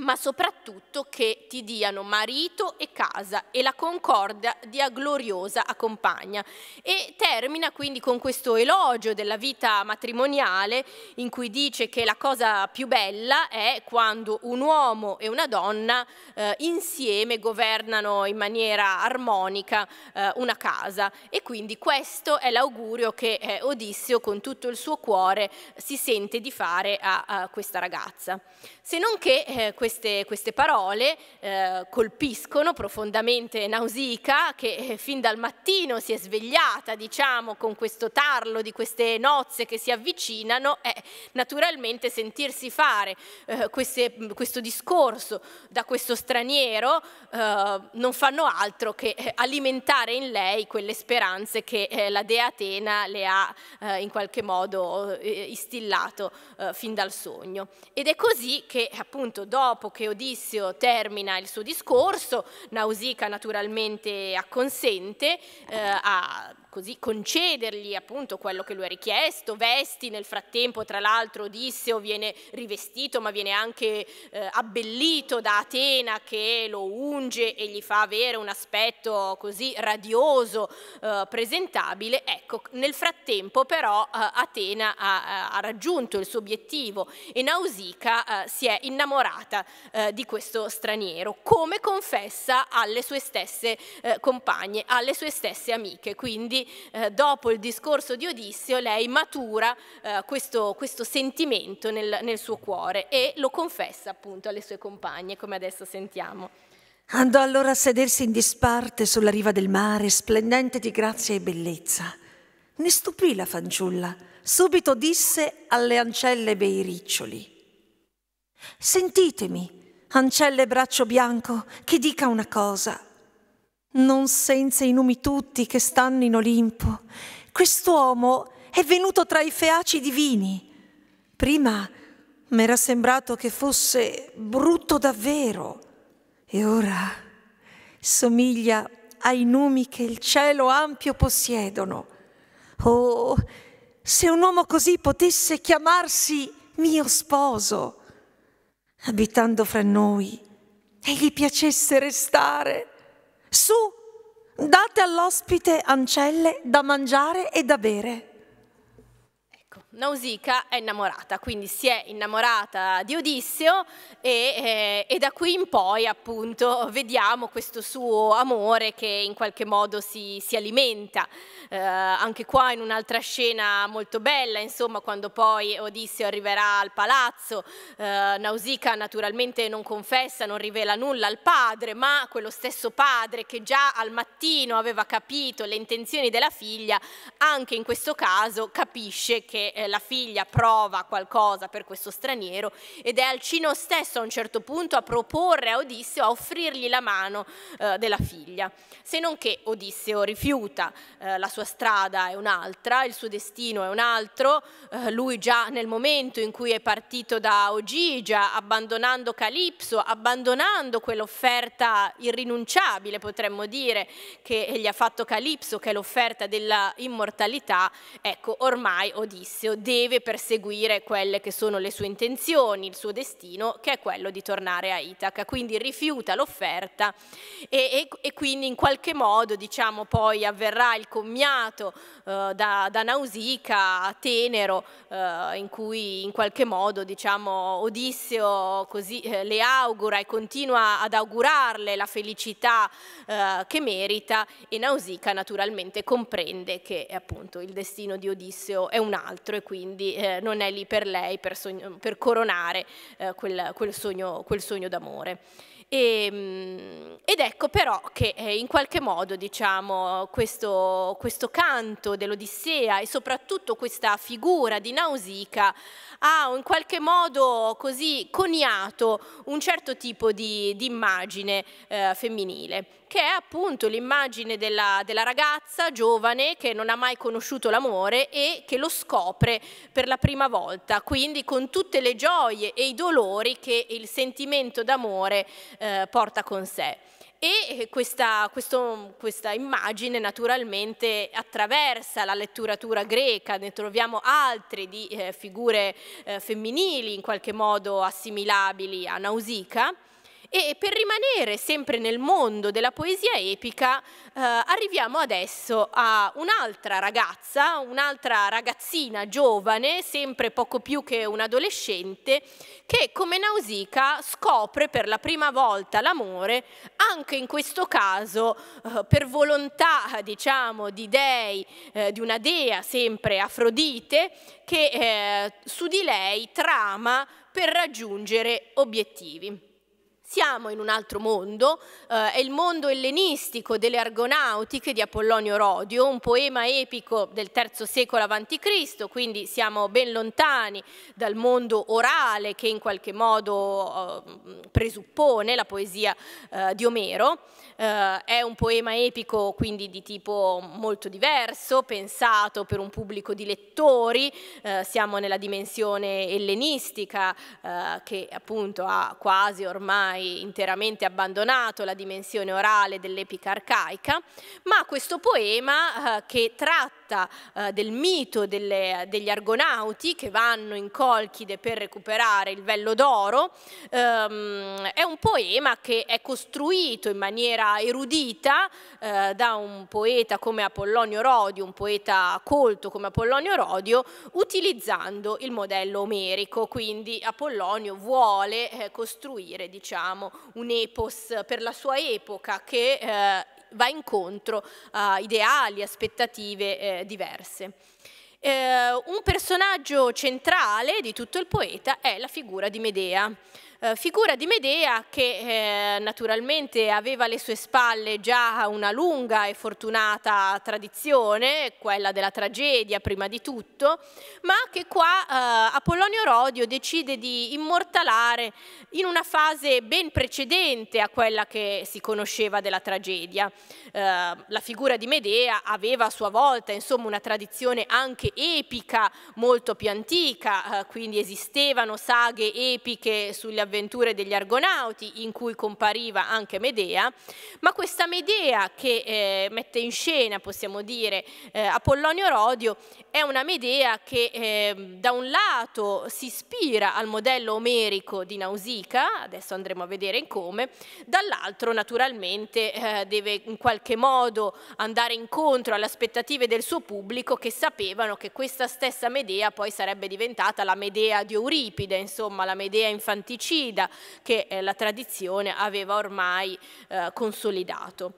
ma soprattutto che ti diano marito e casa e la concordia dia gloriosa accompagna. E termina quindi con questo elogio della vita matrimoniale in cui dice che la cosa più bella è quando un uomo e una donna eh, insieme governano in maniera armonica eh, una casa e quindi questo è l'augurio che eh, Odisseo con tutto il suo cuore si sente di fare a, a questa ragazza. Se non che eh, queste, queste parole eh, colpiscono profondamente Nausica che eh, fin dal mattino si è svegliata diciamo con questo tarlo di queste nozze che si avvicinano e eh, naturalmente sentirsi fare eh, queste, questo discorso da questo straniero eh, non fanno altro che eh, alimentare in lei quelle speranze che la dea Atena le ha in qualche modo istillato fin dal sogno ed è così che appunto dopo dopo che Odisseo termina il suo discorso, Nausicaa naturalmente acconsente eh, a così concedergli appunto quello che lui ha richiesto, vesti, nel frattempo tra l'altro Odisseo viene rivestito ma viene anche eh, abbellito da Atena che lo unge e gli fa avere un aspetto così radioso, eh, presentabile, ecco nel frattempo però eh, Atena ha, eh, ha, raggiunto il suo obiettivo e Nausica eh, si è innamorata eh, di questo straniero, come confessa alle sue stesse compagne, alle sue stesse amiche, quindi eh, dopo il discorso di Odissio lei matura eh, questo, questo, sentimento nel, nel suo cuore e lo confessa appunto alle sue compagne, come adesso sentiamo. Andò allora a sedersi in disparte sulla riva del mare, splendente di grazia e bellezza. Ne stupì la fanciulla. Subito disse alle ancelle bei riccioli. Sentitemi, ancelle braccio bianco, che dica una cosa non senza i numi tutti che stanno in Olimpo, quest'uomo è venuto tra i feaci divini. Prima m'era sembrato che fosse brutto davvero, e ora somiglia ai numi che il cielo ampio possiedono. Oh, se un uomo così potesse chiamarsi mio sposo, abitando fra noi, e gli piacesse restare su, date all'ospite ancelle da mangiare e da bere. Ecco, Nausicaa è innamorata, quindi si è innamorata di Odisseo e, eh, e, da qui in poi appunto vediamo questo suo amore che in qualche modo si, si alimenta eh, anche qua in un'altra scena molto bella, insomma, quando poi Odisseo arriverà al palazzo, eh, Nausicaa naturalmente non confessa, non rivela nulla al padre, ma quello stesso padre che già al mattino aveva capito le intenzioni della figlia, anche in questo caso capisce che eh, la figlia prova qualcosa per questo straniero ed è Alcino stesso a un certo punto a proporre a Odisseo, a offrirgli la mano eh, della figlia, se non che Odisseo rifiuta eh, la sua sua strada è un'altra, il suo destino è un altro, eh, lui già nel momento in cui è partito da Ogigia, abbandonando Calipso, abbandonando quell'offerta irrinunciabile, potremmo dire, che gli ha fatto Calipso, che è l'offerta della immortalità, ecco, ormai Odisseo deve perseguire quelle che sono le sue intenzioni, il suo destino, che è quello di tornare a Itaca, quindi rifiuta l'offerta e, e, e quindi in qualche modo, diciamo, poi avverrà il commiato Senato, eh, da, da, Nausica Tenero, eh, in cui in qualche modo diciamo, Odisseo così, eh, le augura e continua ad augurarle la felicità eh, che merita e Nausica naturalmente comprende che appunto il destino di Odisseo è un altro e quindi eh, non è lì per lei per, per coronare quel, quel sogno, quel sogno d'amore. E, ehm, ed ecco però che eh, in qualche modo diciamo, questo, questo canto dell'Odissea e soprattutto questa figura di Nausica ha in qualche modo così coniato un certo tipo di, di immagine eh, femminile che è appunto l'immagine della, della ragazza giovane che non ha mai conosciuto l'amore e che lo scopre per la prima volta, quindi con tutte le gioie e i dolori che il sentimento d'amore eh, porta con sé. E questa, questo, questa, immagine naturalmente attraversa la letteratura greca, ne troviamo altre di eh, figure eh, femminili in qualche modo assimilabili a Nausicaa, e per rimanere sempre nel mondo della poesia epica, eh, arriviamo adesso a un'altra ragazza, un'altra ragazzina giovane, sempre poco più che un adolescente, che come Nausicaa scopre per la prima volta l'amore, anche in questo caso eh, per volontà, diciamo, di dei, eh, di una dea sempre Afrodite, che eh, su di lei trama per raggiungere obiettivi siamo in un altro mondo, eh, è il mondo ellenistico delle Argonautiche di Apollonio Rodio, un poema epico del III secolo a.C., quindi siamo ben lontani dal mondo orale che in qualche modo eh, presuppone la poesia eh, di Omero. Eh, è un poema epico quindi di tipo molto diverso, pensato per un pubblico di lettori, eh, siamo nella dimensione ellenistica eh, che appunto ha quasi ormai interamente abbandonato la dimensione orale dell'epica arcaica, ma questo poema eh, che tratta tratta eh, del mito delle, degli argonauti che vanno in Colchide per recuperare il vello d'oro, ehm, è un poema che è costruito in maniera erudita eh, da un poeta come Apollonio Rodio, un poeta colto come Apollonio Rodio, utilizzando il modello omerico, quindi Apollonio vuole eh, costruire diciamo, un epos per la sua epoca che eh, va incontro a ideali, aspettative eh, diverse. Eh, un personaggio centrale di tutto il poeta è la figura di Medea. Eh, figura di Medea che eh, naturalmente aveva alle sue spalle già una lunga e fortunata tradizione, quella della tragedia prima di tutto, ma che qua eh, Apollonio Rodio decide di immortalare in una fase ben precedente a quella che si conosceva della tragedia. Eh, la figura di Medea aveva a sua volta insomma, una tradizione anche epica molto più antica, eh, quindi esistevano saghe epiche sugli avventure avventure degli Argonauti in cui compariva anche Medea, ma questa Medea che eh, mette in scena, possiamo dire, eh, Apollonio Rodio è una Medea che eh, da un lato si ispira al modello omerico di Nausicaa, adesso andremo a vedere come, dall'altro naturalmente eh, deve in qualche modo andare incontro alle aspettative del suo pubblico che sapevano che questa stessa Medea poi sarebbe diventata la Medea di Euripide, insomma la Medea infanticida omicida che eh, la tradizione aveva ormai eh, consolidato.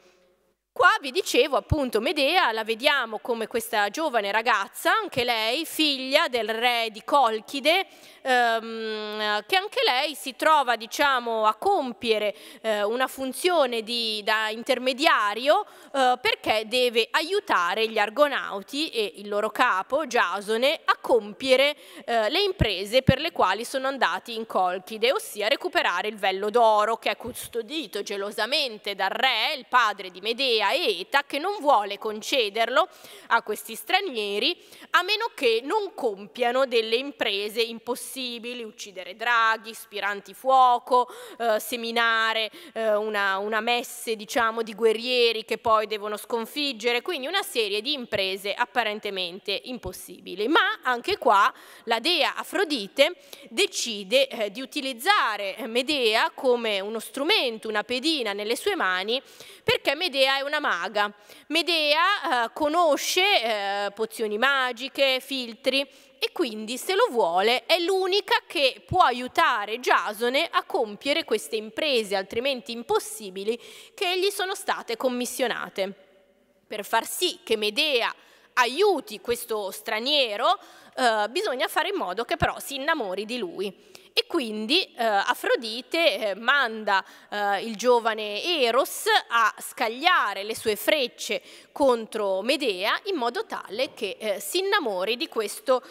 Qua vi dicevo appunto Medea, la vediamo come questa giovane ragazza, anche lei figlia del re di Colchide, ehm, che anche lei si trova diciamo, a compiere eh, una funzione di, da intermediario eh, perché deve aiutare gli argonauti e il loro capo Giasone a compiere eh, le imprese per le quali sono andati in Colchide, ossia recuperare il vello d'oro che è custodito gelosamente dal re, il padre di Medea, europea ETA che non vuole concederlo a questi stranieri a meno che non compiano delle imprese impossibili, uccidere draghi, spiranti fuoco, eh, seminare eh, una, una messe diciamo, di guerrieri che poi devono sconfiggere, quindi una serie di imprese apparentemente impossibili. Ma anche qua la dea Afrodite decide eh, di utilizzare Medea come uno strumento, una pedina nelle sue mani, perché Medea è una una maga. Medea eh, conosce eh, pozioni magiche, filtri e quindi se lo vuole è l'unica che può aiutare Giasone a compiere queste imprese altrimenti impossibili che gli sono state commissionate. Per far sì che Medea aiuti questo straniero eh, bisogna fare in modo che però si innamori di lui. E quindi eh, Afrodite eh, manda eh, il giovane Eros a scagliare le sue frecce contro Medea in modo tale che eh, si innamori di questo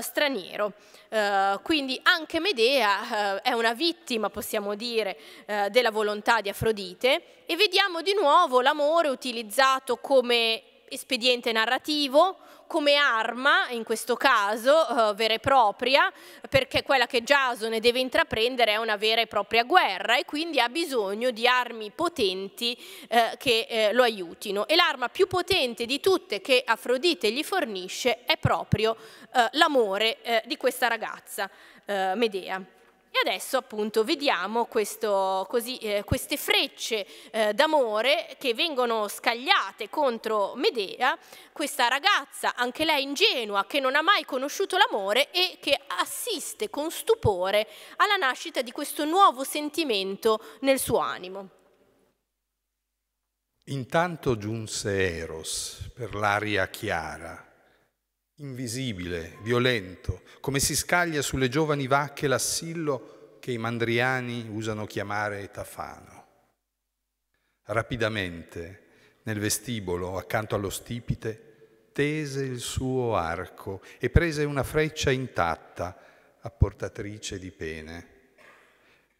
straniero. Uh, quindi anche Medea uh, è una vittima, possiamo dire, uh, della volontà di Afrodite e vediamo di nuovo l'amore utilizzato come espediente narrativo, come arma, in questo caso eh, vera e propria, perché quella che Giasone deve intraprendere è una vera e propria guerra e quindi ha bisogno di armi potenti eh, che eh, lo aiutino. E l'arma più potente di tutte che Afrodite gli fornisce è proprio eh, l'amore eh, di questa ragazza, eh, Medea. E adesso appunto vediamo questo, così, eh, queste frecce eh, d'amore che vengono scagliate contro Medea, questa ragazza, anche lei ingenua, che non ha mai conosciuto l'amore e che assiste con stupore alla nascita di questo nuovo sentimento nel suo animo. Intanto giunse Eros per l'aria chiara invisibile, violento, come si scaglia sulle giovani vacche l'assillo che i mandriani usano chiamare tafano. Rapidamente, nel vestibolo, accanto allo stipite, tese il suo arco e prese una freccia intatta, apportatrice di pene.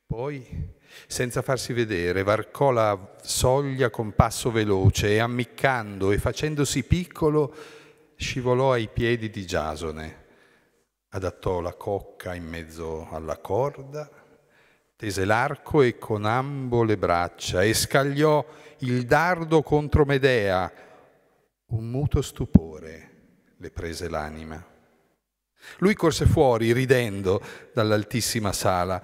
Poi, senza farsi vedere, varcò la soglia con passo veloce e ammiccando e facendosi piccolo, scivolò ai piedi di Giasone, adattò la cocca in mezzo alla corda, tese l'arco e con ambo le braccia e scagliò il dardo contro Medea. Un muto stupore le prese l'anima. Lui corse fuori, ridendo, dall'altissima sala,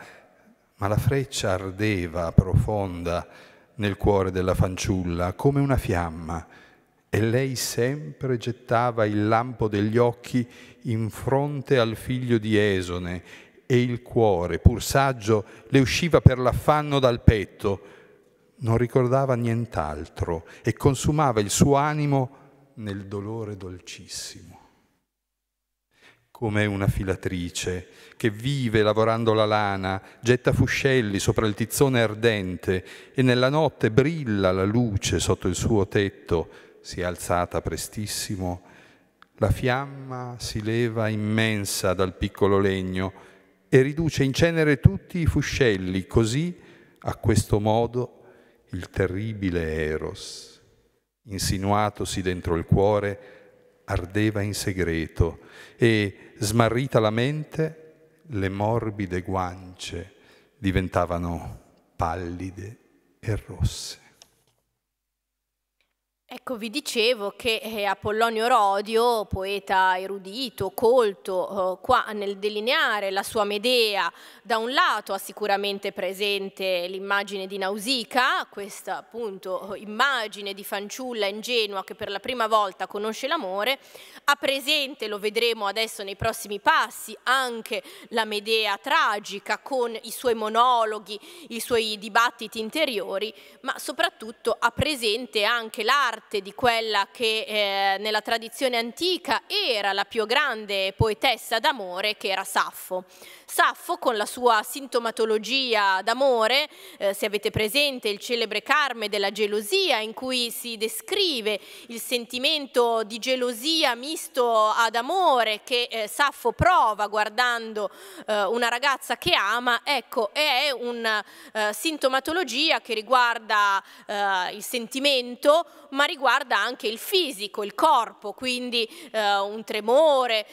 ma la freccia ardeva profonda nel cuore della fanciulla come una fiamma e lei sempre gettava il lampo degli occhi in fronte al figlio di Esone e il cuore, pur saggio, le usciva per l'affanno dal petto. Non ricordava nient'altro e consumava il suo animo nel dolore dolcissimo. Come una filatrice che vive lavorando la lana, getta fuscelli sopra il tizzone ardente e nella notte brilla la luce sotto il suo tetto, si è alzata prestissimo, la fiamma si leva immensa dal piccolo legno e riduce in cenere tutti i fuscelli, così a questo modo il terribile Eros, insinuatosi dentro il cuore, ardeva in segreto e, smarrita la mente, le morbide guance diventavano pallide e rosse. Ecco, vi dicevo che eh, Apollonio Rodio, poeta erudito, colto, eh, qua nel delineare la sua Medea, da un lato ha sicuramente presente l'immagine di Nausicaa, questa appunto eh, immagine di fanciulla ingenua che per la prima volta conosce l'amore, ha presente, lo vedremo adesso nei prossimi passi, anche la Medea tragica con i suoi monologhi, i suoi dibattiti interiori, ma soprattutto ha presente anche l'arte parte di quella che eh, nella tradizione antica era la più grande poetessa d'amore che era Saffo. Saffo con la sua sintomatologia d'amore, eh, se avete presente il celebre Carme della gelosia in cui si descrive il sentimento di gelosia misto ad amore che eh, Saffo prova guardando eh, una ragazza che ama, ecco, è una eh, sintomatologia che riguarda eh, il sentimento ma riguarda anche il fisico, il corpo, quindi eh, un tremore,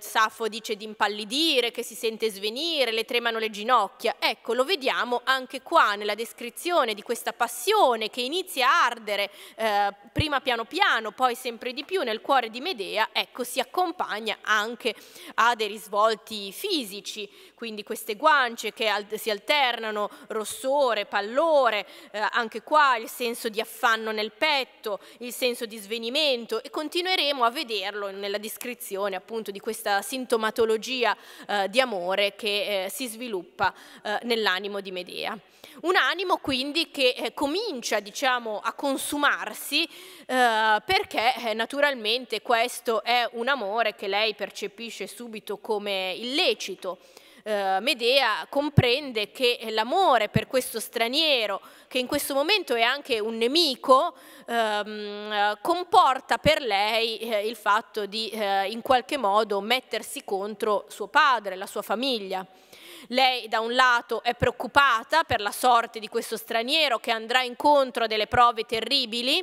Saffo dice di impallidire, che si sente svenire, le tremano le ginocchia. Ecco, lo vediamo anche qua nella descrizione di questa passione che inizia a ardere eh, prima piano piano, poi sempre di più nel cuore di Medea, ecco, si accompagna anche a dei risvolti fisici, quindi queste guance che al si alternano, rossore, pallore, eh, anche qua il senso di affanno nel petto, il senso di svenimento e continueremo a vederlo nella descrizione appunto di questa sintomatologia eh, di amore amore che eh, si sviluppa eh, nell'animo di Medea. Un animo quindi che eh, comincia diciamo, a consumarsi eh, perché eh, naturalmente questo è un amore che lei percepisce subito come illecito eh, Medea comprende che l'amore per questo straniero, che in questo momento è anche un nemico, ehm, comporta per lei eh, il fatto di eh, in qualche modo mettersi contro suo padre, la sua famiglia. Lei da un lato è preoccupata per la sorte di questo straniero che andrà incontro a delle prove terribili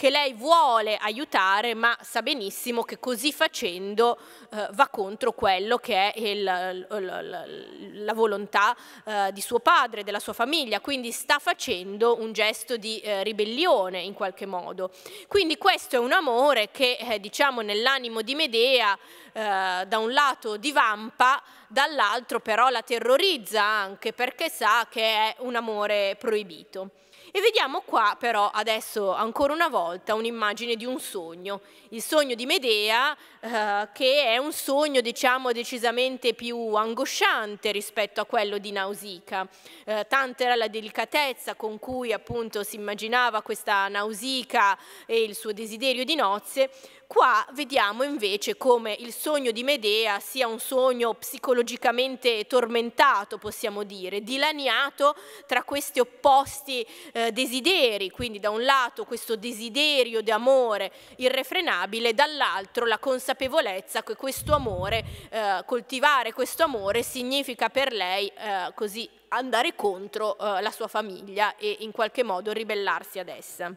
che lei vuole aiutare ma sa benissimo che così facendo eh, va contro quello che è il, la, la, la volontà eh, di suo padre, della sua famiglia, quindi sta facendo un gesto di eh, ribellione in qualche modo. Quindi questo è un amore che eh, diciamo nell'animo di Medea eh, da un lato divampa, dall'altro però la terrorizza anche perché sa che è un amore proibito. E vediamo qua però adesso ancora una volta un'immagine di un sogno, il sogno di Medea eh, che è un sogno diciamo decisamente più angosciante rispetto a quello di Nausicaa. Eh, tanta era la delicatezza con cui appunto si immaginava questa Nausicaa e il suo desiderio di nozze, Qua vediamo invece come il sogno di Medea sia un sogno psicologicamente tormentato, possiamo dire, dilaniato tra questi opposti eh, desideri, quindi da un lato questo desiderio di amore irrefrenabile, dall'altro la consapevolezza che questo amore, eh, coltivare questo amore significa per lei eh, così andare contro eh, la sua famiglia e in qualche modo ribellarsi ad essa.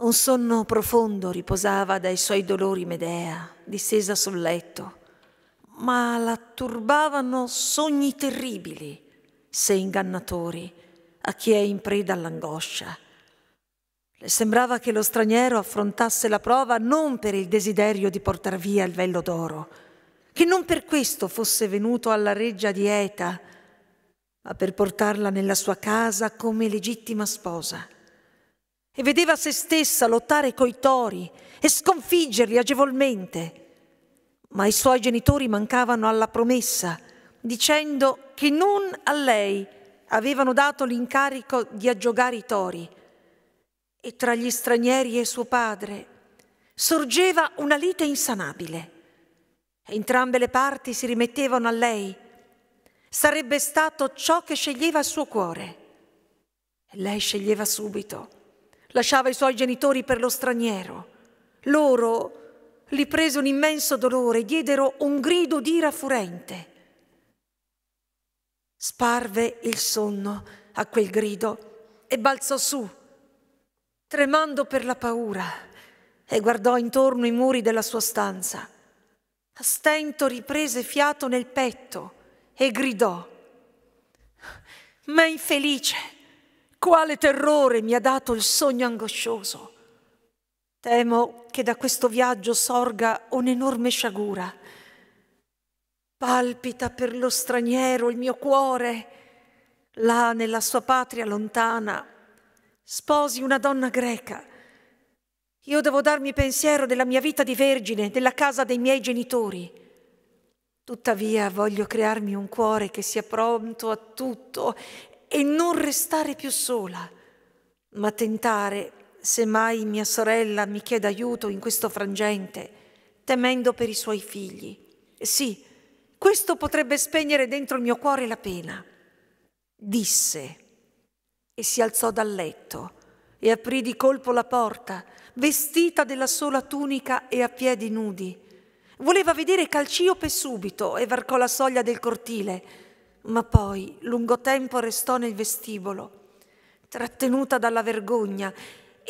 Un sonno profondo riposava dai suoi dolori Medea, distesa sul letto, ma la turbavano sogni terribili, se ingannatori, a chi è in preda all'angoscia. Le sembrava che lo straniero affrontasse la prova non per il desiderio di portar via il vello d'oro, che non per questo fosse venuto alla reggia di Eta, ma per portarla nella sua casa come legittima sposa e vedeva se stessa lottare coi tori e sconfiggerli agevolmente. Ma i suoi genitori mancavano alla promessa, dicendo che non a lei avevano dato l'incarico di aggiogare i tori. E tra gli stranieri e suo padre sorgeva una lite insanabile. Entrambe le parti si rimettevano a lei. Sarebbe stato ciò che sceglieva il suo cuore. E Lei sceglieva subito lasciava i suoi genitori per lo straniero. Loro li prese un immenso dolore, diedero un grido d'ira furente. Sparve il sonno a quel grido e balzò su, tremando per la paura, e guardò intorno i muri della sua stanza. A stento riprese fiato nel petto e gridò, Ma infelice! Quale terrore mi ha dato il sogno angoscioso! Temo che da questo viaggio sorga un'enorme sciagura. Palpita per lo straniero il mio cuore. Là, nella sua patria lontana, sposi una donna greca. Io devo darmi pensiero della mia vita di vergine, della casa dei miei genitori. Tuttavia voglio crearmi un cuore che sia pronto a tutto e non restare più sola, ma tentare, se mai mia sorella mi chiede aiuto in questo frangente, temendo per i suoi figli. Sì, questo potrebbe spegnere dentro il mio cuore la pena. Disse e si alzò dal letto e aprì di colpo la porta, vestita della sola tunica e a piedi nudi. Voleva vedere Calciope subito e varcò la soglia del cortile ma poi lungo tempo restò nel vestibolo, trattenuta dalla vergogna,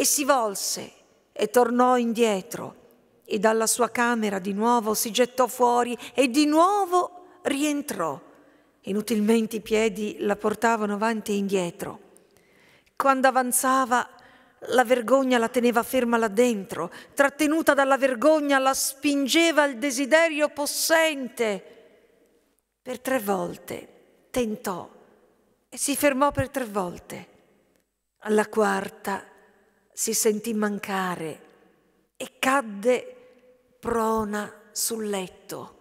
e si volse e tornò indietro, e dalla sua camera di nuovo si gettò fuori e di nuovo rientrò. Inutilmente i piedi la portavano avanti e indietro. Quando avanzava, la vergogna la teneva ferma là dentro, trattenuta dalla vergogna la spingeva al desiderio possente. Per tre volte tentò e si fermò per tre volte. Alla quarta si sentì mancare e cadde prona sul letto.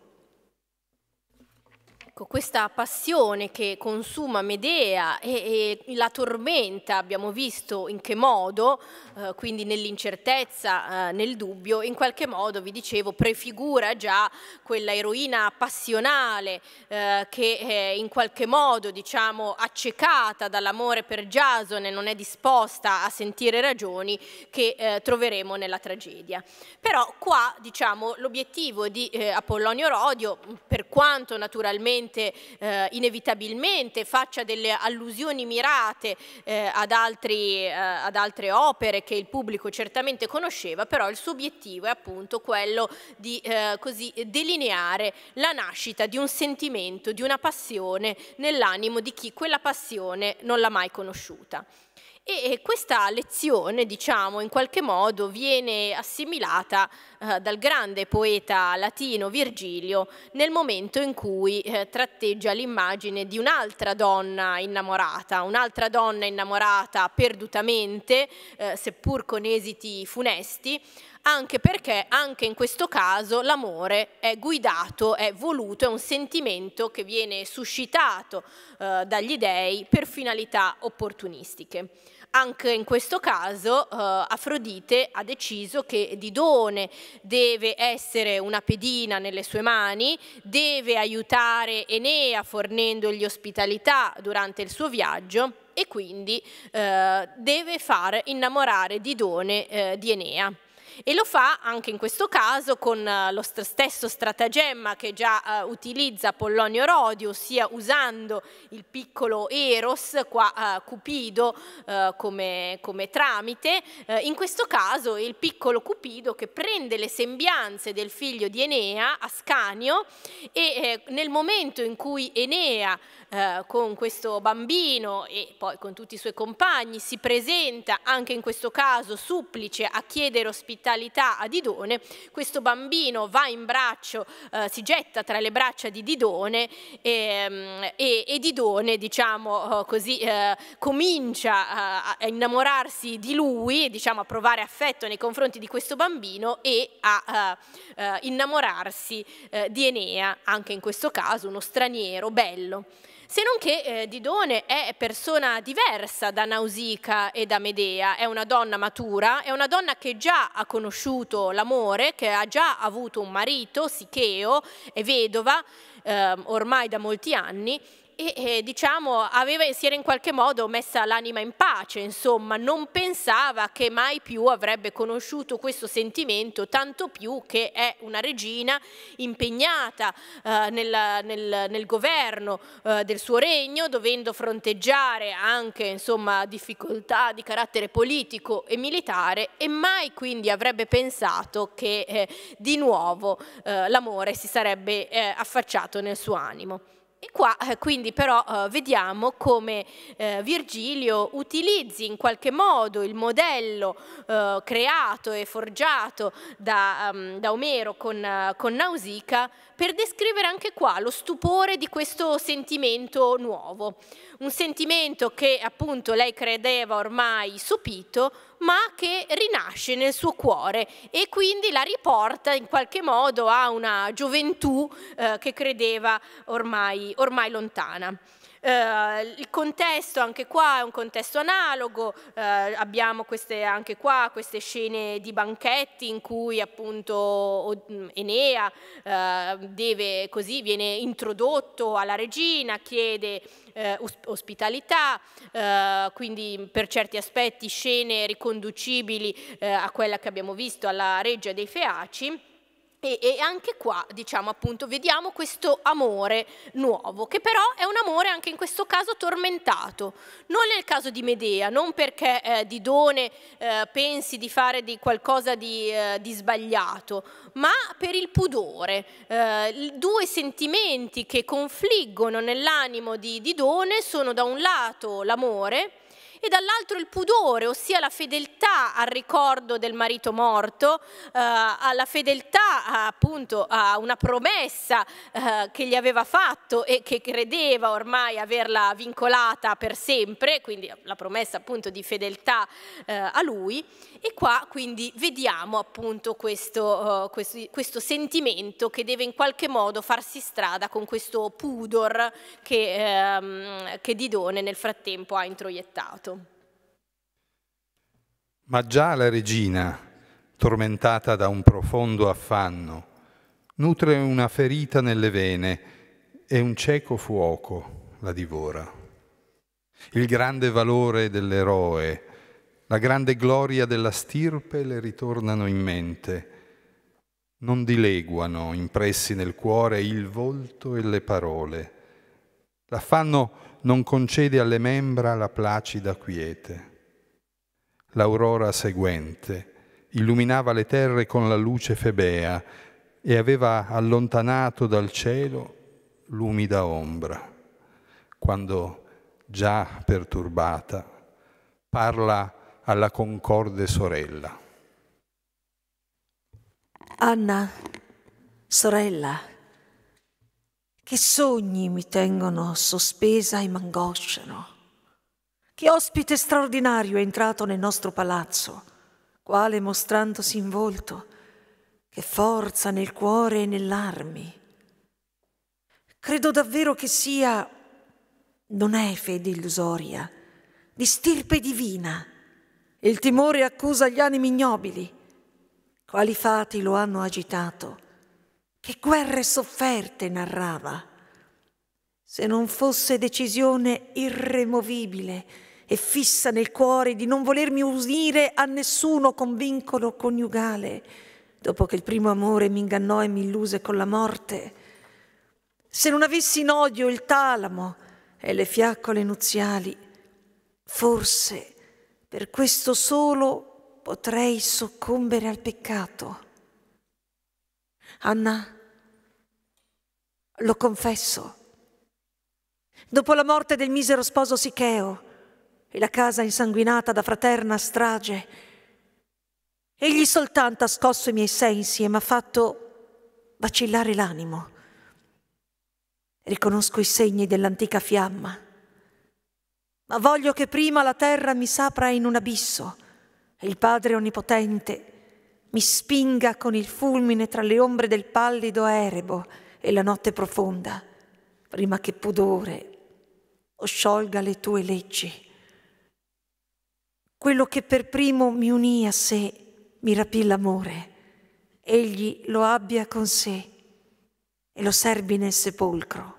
Ecco, questa passione che consuma Medea e, e, la tormenta, abbiamo visto in che modo, eh, quindi nell'incertezza, eh, nel dubbio, in qualche modo, vi dicevo, prefigura già quella eroina passionale eh, che è in qualche modo, diciamo, accecata dall'amore per Giasone, non è disposta a sentire ragioni che eh, troveremo nella tragedia. Però qua, diciamo, l'obiettivo di eh, Apollonio Rodio, per quanto naturalmente probabilmente eh, inevitabilmente faccia delle allusioni mirate eh, ad, altri, eh, ad, altre opere che il pubblico certamente conosceva, però il suo obiettivo è appunto quello di eh, così, delineare la nascita di un sentimento, di una passione nell'animo di chi quella passione non l'ha mai conosciuta e questa lezione, diciamo, in qualche modo viene assimilata eh, dal grande poeta latino Virgilio nel momento in cui eh, tratteggia l'immagine di un'altra donna innamorata, un'altra donna innamorata perdutamente, eh, seppur con esiti funesti, anche perché anche in questo caso l'amore è guidato, è voluto, è un sentimento che viene suscitato eh, dagli dei per finalità opportunistiche. Anche in questo caso eh, Afrodite ha deciso che Didone deve essere una pedina nelle sue mani, deve aiutare Enea fornendogli ospitalità durante il suo viaggio e quindi eh, deve far innamorare Didone eh, di Enea e lo fa anche in questo caso con eh, lo st stesso stratagemma che già eh, utilizza Pollonio Rodi, ossia usando il piccolo Eros, qua eh, Cupido eh, come, come, tramite, eh, in questo caso il piccolo Cupido che prende le sembianze del figlio di Enea, Ascanio, e eh, nel momento in cui Enea eh, con questo bambino e poi con tutti i suoi compagni, si presenta anche in questo caso supplice a chiedere ospitalità a Didone, questo bambino va in braccio, eh, si getta tra le braccia di Didone e, ehm, e, e Didone diciamo eh, così eh, comincia eh, a, innamorarsi di lui, diciamo a provare affetto nei confronti di questo bambino e a, a eh, innamorarsi di Enea, anche in questo caso uno straniero bello. Se non che eh, Didone è persona diversa da Nausicaa e da Medea, è una donna matura, è una donna che già ha conosciuto l'amore, che ha già avuto un marito, Sicheo, è vedova eh, ormai da molti anni e, e eh, diciamo, aveva, si era in qualche modo messa l'anima in pace, insomma, non pensava che mai più avrebbe conosciuto questo sentimento, tanto più che è una regina impegnata eh, nel, nel, nel, governo eh, del suo regno, dovendo fronteggiare anche insomma, difficoltà di carattere politico e militare e mai quindi avrebbe pensato che eh, di nuovo eh, l'amore si sarebbe eh, affacciato nel suo animo. E qua eh, quindi però eh, vediamo come eh, Virgilio utilizzi in qualche modo il modello creato e forgiato da, ehm, da Omero con, con Nausica per descrivere anche qua lo stupore di questo sentimento nuovo. Un sentimento che appunto lei credeva ormai sopito, ma che rinasce nel suo cuore e quindi la riporta in qualche modo a una gioventù eh, che credeva ormai, ormai lontana. Eh, il contesto anche qua è un contesto analogo, eh, abbiamo queste, anche qua queste scene di banchetti in cui appunto mm, Enea eh, deve, così, viene introdotto alla regina, chiede eh, ospitalità, eh, quindi per certi aspetti scene riconducibili eh, a quella che abbiamo visto alla Reggia dei Feaci e, e, anche qua, diciamo appunto, vediamo questo amore nuovo, che però è un amore anche in questo caso tormentato, non nel caso di Medea, non perché eh, Didone eh, pensi di fare di qualcosa di, eh, di, sbagliato, ma per il pudore, eh, due sentimenti che confliggono nell'animo di Didone sono da un lato l'amore, e dall'altro il pudore, ossia la fedeltà al ricordo del marito morto, eh, alla fedeltà appunto a una promessa eh, che gli aveva fatto e che credeva ormai averla vincolata per sempre, quindi la promessa appunto di fedeltà eh, a lui. E qua quindi vediamo appunto questo, eh, questo, questo, sentimento che deve in qualche modo farsi strada con questo pudor che, ehm, che Didone nel frattempo ha introiettato. Ma già la regina, tormentata da un profondo affanno, nutre una ferita nelle vene e un cieco fuoco la divora. Il grande valore dell'eroe, la grande gloria della stirpe le ritornano in mente, non dileguano impressi nel cuore il volto e le parole. L'affanno non concede alle membra la placida quiete l'aurora seguente, illuminava le terre con la luce febea e aveva allontanato dal cielo l'umida ombra, quando già perturbata parla alla concorde sorella. Anna, sorella, che sogni mi tengono sospesa e m'angosciano che ospite straordinario è entrato nel nostro palazzo, quale mostrandosi in volto, che forza nel cuore e nell'armi. Credo davvero che sia, non è fede illusoria, di stirpe divina. Il timore accusa gli animi ignobili, quali fati lo hanno agitato, che guerre sofferte narrava. Se non fosse decisione irremovibile, e fissa nel cuore di non volermi unire a nessuno con vincolo coniugale, dopo che il primo amore mi ingannò e mi illuse con la morte. Se non avessi in odio il talamo e le fiaccole nuziali, forse per questo solo potrei soccombere al peccato. Anna, lo confesso. Dopo la morte del misero sposo Sicheo, e la casa insanguinata da fraterna strage. Egli soltanto ha scosso i miei sensi e mi ha fatto vacillare l'animo. Riconosco i segni dell'antica fiamma, ma voglio che prima la terra mi s'apra in un abisso e il Padre Onnipotente mi spinga con il fulmine tra le ombre del pallido erebo e la notte profonda, prima che pudore o sciolga le tue leggi. Quello che per primo mi unì a sé, mi rapì l'amore, egli lo abbia con sé e lo serbi nel sepolcro.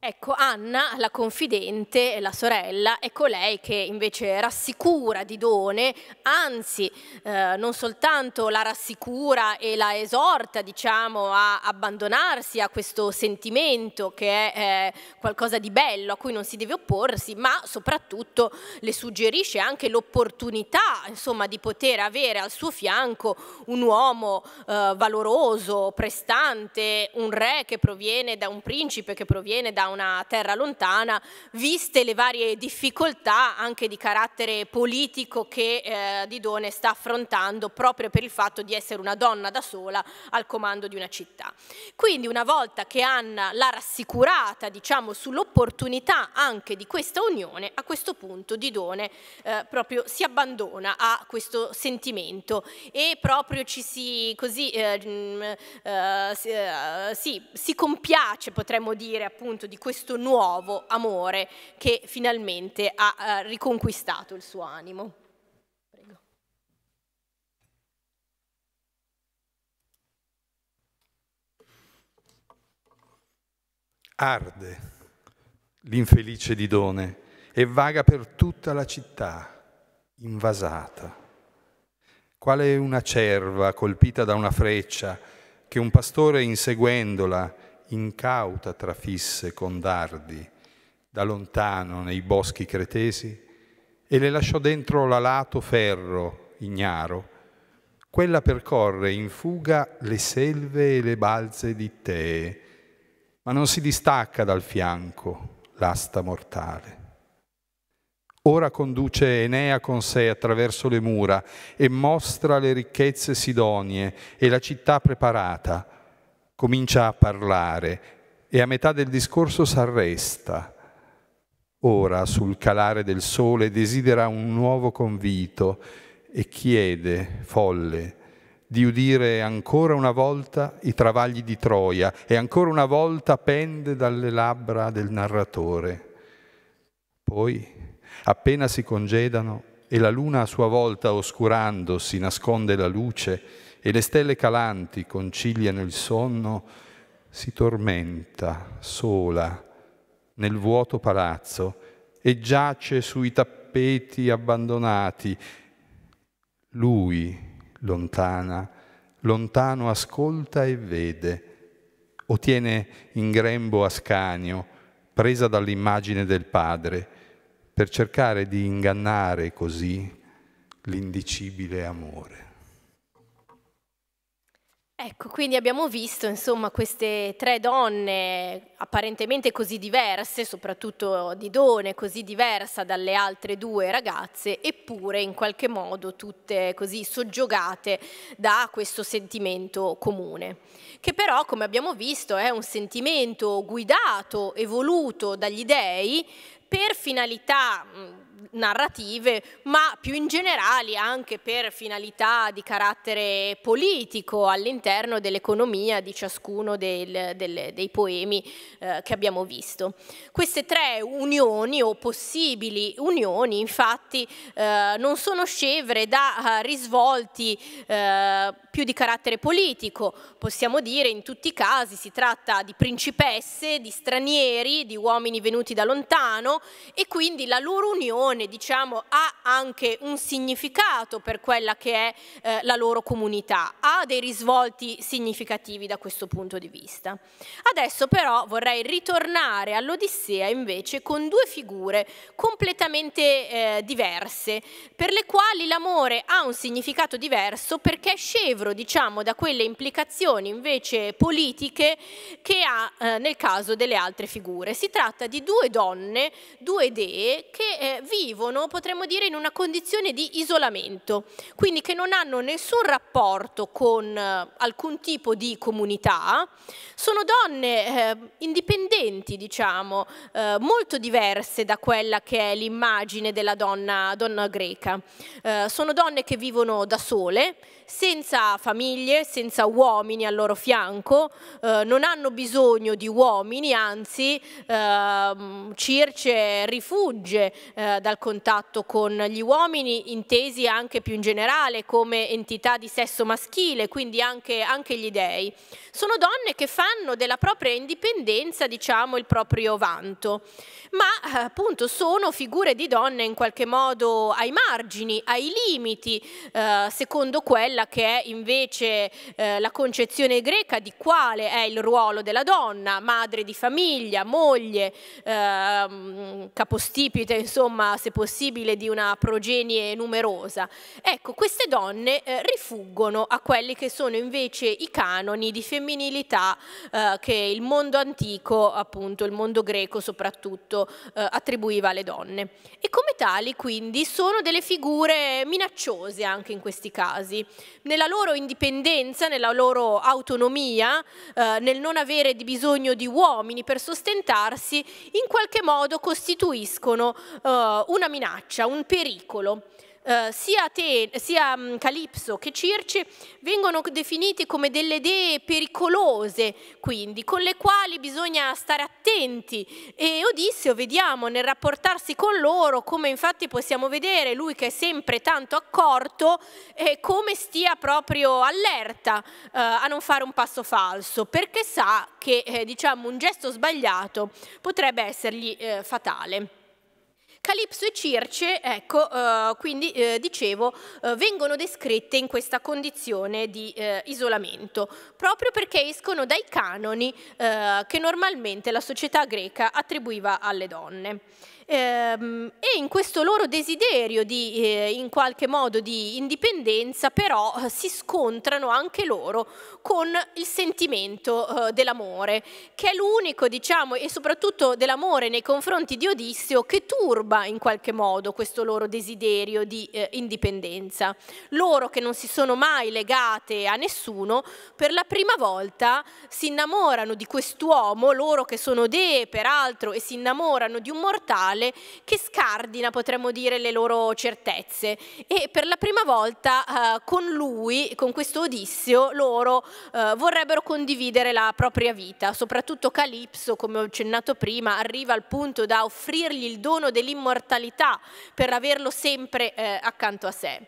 Ecco, Anna, la confidente, la sorella, è colei che invece rassicura Didone, anzi eh, non soltanto la rassicura e la esorta diciamo, a abbandonarsi a questo sentimento che è eh, qualcosa di bello a cui non si deve opporsi, ma soprattutto le suggerisce anche l'opportunità insomma, di poter avere al suo fianco un uomo eh, valoroso, prestante, un re che proviene da un principe, che proviene da una terra lontana, viste le varie difficoltà anche di carattere politico che eh, Didone sta affrontando proprio per il fatto di essere una donna da sola al comando di una città. Quindi una volta che Anna l'ha rassicurata diciamo, sull'opportunità anche di questa unione, a questo punto Didone eh, proprio si abbandona a questo sentimento e proprio ci si così eh, mm, eh, si, eh, si compiace potremmo dire appunto di questo nuovo amore che finalmente ha eh, riconquistato il suo animo. Arde l'infelice Didone e vaga per tutta la città, invasata quale una cerva colpita da una freccia che un pastore inseguendola incauta trafisse con dardi da lontano nei boschi cretesi e le lasciò dentro l'alato ferro ignaro. Quella percorre in fuga le selve e le balze di Tee, ma non si distacca dal fianco l'asta mortale. Ora conduce Enea con sé attraverso le mura e mostra le ricchezze sidonie e la città preparata, comincia a parlare e a metà del discorso s'arresta. Ora, sul calare del sole, desidera un nuovo convito e chiede, folle, di udire ancora una volta i travagli di Troia e ancora una volta pende dalle labbra del narratore. Poi, appena si congedano e la luna a sua volta oscurandosi nasconde la luce, e le stelle calanti conciliano il sonno, si tormenta sola nel vuoto palazzo e giace sui tappeti abbandonati. Lui, lontana, lontano ascolta e vede, o tiene in grembo Ascanio, presa dall'immagine del padre, per cercare di ingannare così l'indicibile amore. Ecco, quindi abbiamo visto insomma, queste tre donne apparentemente così diverse, soprattutto Didone così diversa dalle altre due ragazze, eppure in qualche modo tutte così soggiogate da questo sentimento comune, che però come abbiamo visto è un sentimento guidato evoluto dagli dei per finalità narrative, ma più in generale anche per finalità di carattere politico all'interno dell'economia di ciascuno del, del, dei poemi eh, che abbiamo visto. Queste tre unioni o possibili unioni infatti eh, non sono scevre da eh, risvolti eh, più di carattere politico, possiamo dire in tutti i casi si tratta di principesse, di stranieri, di uomini venuti da lontano e quindi la loro unione diciamo, ha anche un significato per quella che è eh, la loro comunità, ha dei risvolti significativi da questo punto di vista. Adesso però vorrei ritornare all'Odissea invece con due figure completamente eh, diverse, per le quali l'amore ha un significato diverso perché è scevro libero diciamo, da quelle implicazioni invece politiche che ha eh, nel caso delle altre figure. Si tratta di due donne, due idee che eh, vivono, potremmo dire, in una condizione di isolamento, quindi che non hanno nessun rapporto con eh, alcun tipo di comunità, sono donne eh, indipendenti, diciamo, eh, molto diverse da quella che è l'immagine della donna, donna greca. Eh, sono donne che vivono da sole, senza famiglie, senza uomini al loro fianco, eh, non hanno bisogno di uomini, anzi eh, Circe rifugge eh, dal contatto con gli uomini intesi anche più in generale come entità di sesso maschile, quindi anche, anche gli dei. Sono donne che fanno della propria indipendenza diciamo il proprio vanto, ma eh, appunto sono figure di donne in qualche modo ai margini, ai limiti, eh, secondo quella quella che è invece eh, la concezione greca di quale è il ruolo della donna, madre di famiglia, moglie, eh, capostipite, insomma, se possibile, di una progenie numerosa. Ecco, queste donne eh, rifuggono a quelli che sono invece i canoni di femminilità eh, che il mondo antico, appunto, il mondo greco soprattutto, eh, attribuiva alle donne. E come tali, quindi, sono delle figure minacciose anche in questi casi nella loro indipendenza, nella loro autonomia, eh, nel non avere bisogno di uomini per sostentarsi, in qualche modo costituiscono eh, una minaccia, un pericolo. Eh, sia, te, sia mm, Calipso che Circe vengono definiti come delle idee pericolose, quindi con le quali bisogna stare attenti e Odisseo vediamo nel rapportarsi con loro come infatti possiamo vedere lui che è sempre tanto accorto eh, come stia proprio allerta eh, a non fare un passo falso perché sa che eh, diciamo un gesto sbagliato potrebbe essergli eh, fatale. Calipso e Circe, ecco, eh, quindi eh, dicevo, eh, vengono descritte in questa condizione di eh, isolamento, proprio perché escono dai canoni eh, che normalmente la società greca attribuiva alle donne. Ehm, e in questo loro desiderio di, eh, in qualche modo di indipendenza però eh, si scontrano anche loro con il sentimento eh, dell'amore, che è l'unico diciamo e soprattutto dell'amore nei confronti di Odisseo che turba in qualche modo questo loro desiderio di indipendenza. Loro che non si sono mai legate a nessuno, per la prima volta si innamorano di quest'uomo, loro che sono dee peraltro e si innamorano di un mortale, mentale che scardina, potremmo dire, le loro certezze. E per la prima volta eh, con lui, con questo Odissio, loro eh, vorrebbero condividere la propria vita. Soprattutto Calipso, come ho accennato prima, arriva al punto da offrirgli il dono dell'immortalità per averlo sempre eh, accanto a sé.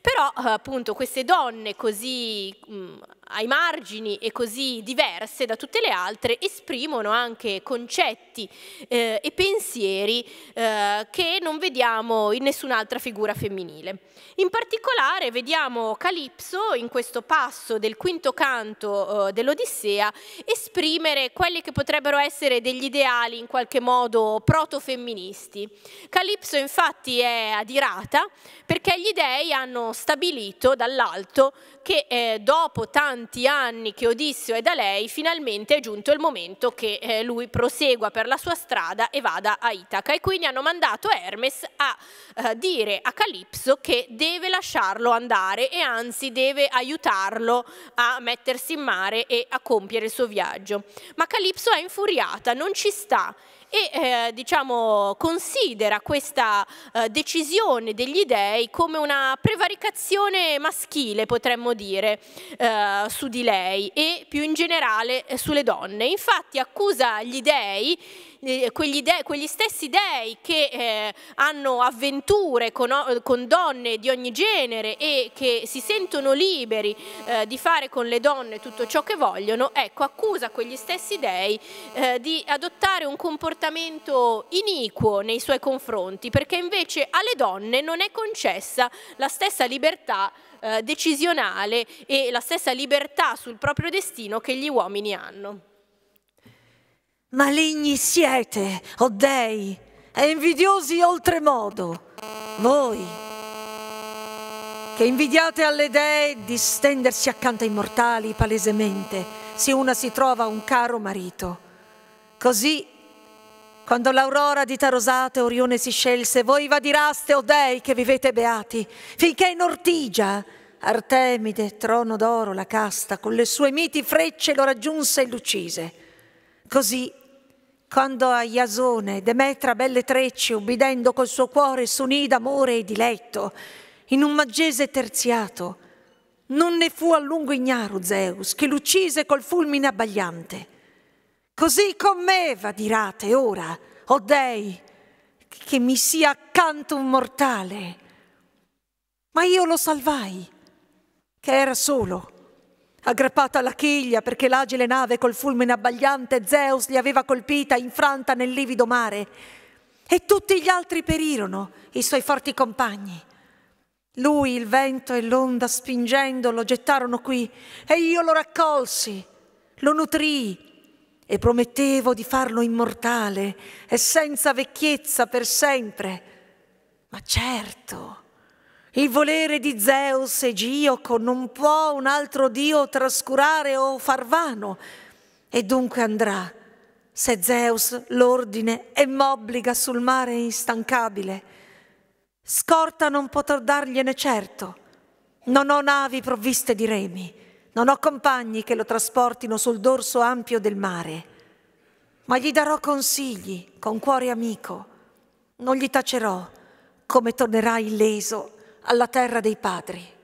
Però eh, appunto queste donne così mh, mm, ai margini e così diverse da tutte le altre esprimono anche concetti eh, e pensieri eh, che non vediamo in nessun'altra figura femminile. In particolare vediamo Calipso in questo passo del quinto canto eh, dell'Odissea esprimere quelli che potrebbero essere degli ideali in qualche modo protofemministi. Calipso infatti è adirata perché gli dei hanno hanno stabilito dall'alto che eh, dopo tanti anni che Odisseo è da lei finalmente è giunto il momento che eh, lui prosegua per la sua strada e vada a Itaca e quindi hanno mandato Hermes a eh, dire a Calipso che deve lasciarlo andare e anzi deve aiutarlo a mettersi in mare e a compiere il suo viaggio. Ma Calipso è infuriata, non ci sta e eh, diciamo, considera questa eh, decisione degli dei come una prevaricazione maschile, potremmo dire, eh, su di lei e più in generale eh, sulle donne. Infatti accusa gli dei eh, quegli, de, quegli, stessi dei che eh, hanno avventure con, con, donne di ogni genere e che si sentono liberi eh, di fare con le donne tutto ciò che vogliono, ecco, accusa quegli stessi dei eh, di adottare un comportamento iniquo nei suoi confronti, perché invece alle donne non è concessa la stessa libertà eh, decisionale e la stessa libertà sul proprio destino che gli uomini hanno. Maligni siete, o oh dei, e invidiosi oltremodo, voi che invidiate alle dee di stendersi accanto ai mortali palesemente, se una si trova un caro marito. Così, quando l'aurora di Tarosate Orione si scelse, voi vadiraste, o oh dei, che vivete beati, finché in Ortigia Artemide, trono d'oro, la casta, con le sue miti frecce lo raggiunse e l'uccise. Così, quando a Iasone Demetra belle trecce, ubbidendo col suo cuore, s'unì d'amore e diletto, in un maggese terziato, non ne fu a lungo ignaro Zeus, che l'uccise col fulmine abbagliante. Così con me va dirate ora, o oh dei, che mi sia accanto un mortale. Ma io lo salvai, che era solo Aggrappata alla chiglia perché l'agile nave col fulmine abbagliante Zeus li aveva colpita, infranta nel livido mare. E tutti gli altri perirono, i suoi forti compagni. Lui, il vento e l'onda spingendolo gettarono qui e io lo raccolsi, lo nutrii e promettevo di farlo immortale e senza vecchiezza per sempre. Ma certo, il volere di Zeus e Gioco non può un altro dio trascurare o far vano, e dunque andrà, se Zeus l'ordine e m'obbliga sul mare instancabile. Scorta non potrò dargliene certo, non ho navi provviste di remi, non ho compagni che lo trasportino sul dorso ampio del mare, ma gli darò consigli con cuore amico, non gli tacerò come tornerà illeso alla terra dei padri.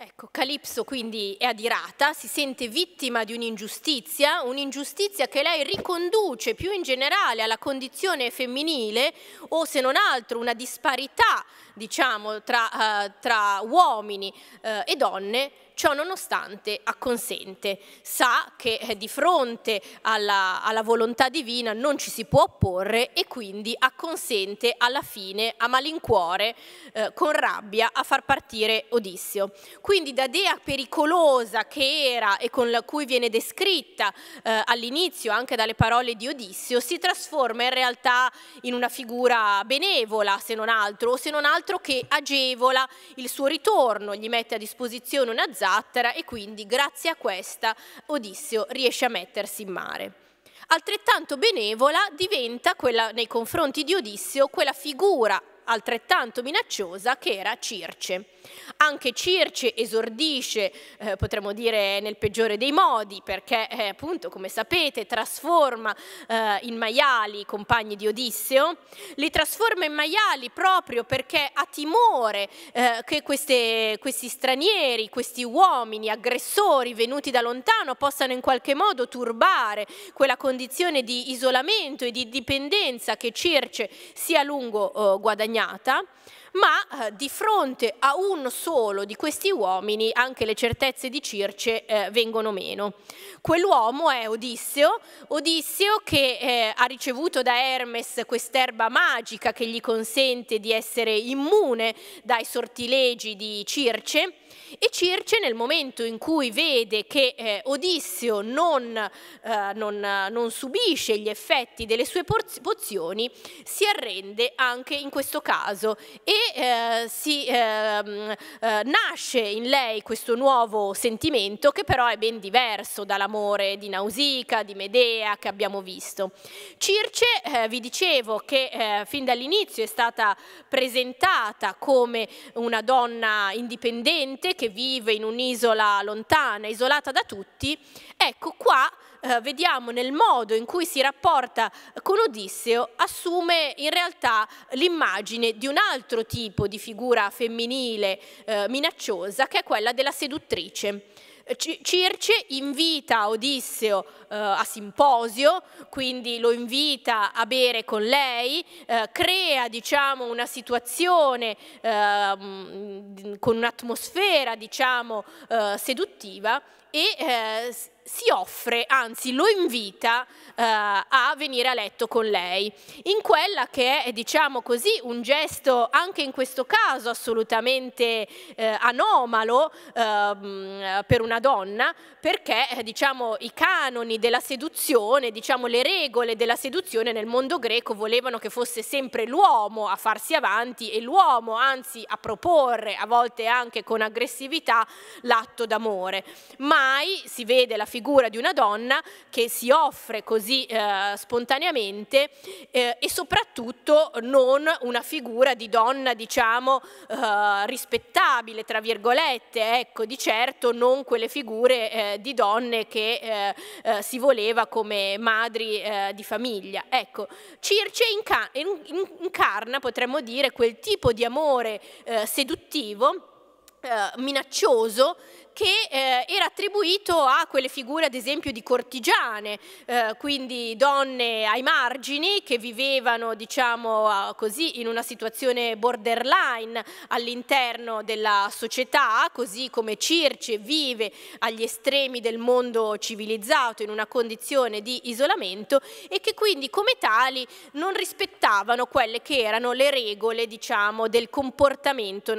Ecco, Calipso quindi è adirata, si sente vittima di un'ingiustizia, un'ingiustizia che lei riconduce più in generale alla condizione femminile o se non altro una disparità, diciamo, tra, eh, tra uomini eh, e donne ciò nonostante acconsente, sa che eh, di fronte alla, alla volontà divina non ci si può opporre e quindi acconsente alla fine a malincuore, eh, con rabbia, a far partire Odissio. Quindi da dea pericolosa che era e con la cui viene descritta eh, all'inizio anche dalle parole di Odissio, si trasforma in realtà in una figura benevola, se non altro, o se non altro che agevola il suo ritorno, gli mette a disposizione una zona Zattera e quindi grazie a questa Odisseo riesce a mettersi in mare. Altrettanto benevola diventa quella, nei confronti di Odisseo quella figura altrettanto minacciosa che era Circe. Anche Circe esordisce, eh, potremmo dire nel peggiore dei modi, perché eh, appunto, come sapete, trasforma eh, in maiali i compagni di Odisseo, li trasforma in maiali proprio perché ha timore eh, che queste, questi stranieri, questi uomini aggressori venuti da lontano possano in qualche modo turbare quella condizione di isolamento e di dipendenza che Circe si a lungo eh, guadagnata ma eh, di fronte a un solo di questi uomini anche le certezze di Circe eh, vengono meno. Quell'uomo è Odisseo, Odisseo che eh, ha ricevuto da Hermes quest'erba magica che gli consente di essere immune dai sortilegi di Circe, e Circe nel momento in cui vede che eh, Odisseo non, eh, non, non, subisce gli effetti delle sue pozioni si arrende anche in questo caso e eh, si, ehm, eh, nasce in lei questo nuovo sentimento che però è ben diverso dall'amore di Nausicaa, di Medea che abbiamo visto. Circe, eh, vi dicevo che eh, fin dall'inizio è stata presentata come una donna indipendente, gente che vive in un'isola lontana, isolata da tutti, ecco qua eh, vediamo nel modo in cui si rapporta con Odisseo assume in realtà l'immagine di un altro tipo di figura femminile eh, minacciosa che è quella della seduttrice Circe invita Odisseo eh, a simposio, quindi lo invita a bere con lei, eh, crea diciamo, una situazione eh, con un'atmosfera diciamo, eh, seduttiva e eh, si offre, anzi lo invita eh, a venire a letto con lei, in quella che è, diciamo così, un gesto anche in questo caso assolutamente eh, anomalo eh, per una donna, perché eh, diciamo, i canoni della seduzione, diciamo, le regole della seduzione nel mondo greco volevano che fosse sempre l'uomo a farsi avanti e l'uomo anzi a proporre, a volte anche con aggressività, l'atto d'amore. Ma mai si vede la figura di una donna che si offre così eh, spontaneamente eh, e soprattutto non una figura di donna diciamo eh, rispettabile tra virgolette ecco di certo non quelle figure eh, di donne che eh, eh, si voleva come madri di famiglia ecco Circe inca incarna potremmo dire quel tipo di amore seduttivo minaccioso che eh, era attribuito a quelle figure ad esempio di cortigiane, eh, quindi donne ai margini che vivevano diciamo così in una situazione borderline all'interno della società, così come Circe vive agli estremi del mondo civilizzato in una condizione di isolamento e che quindi come tali non rispettavano quelle che erano le regole diciamo del comportamento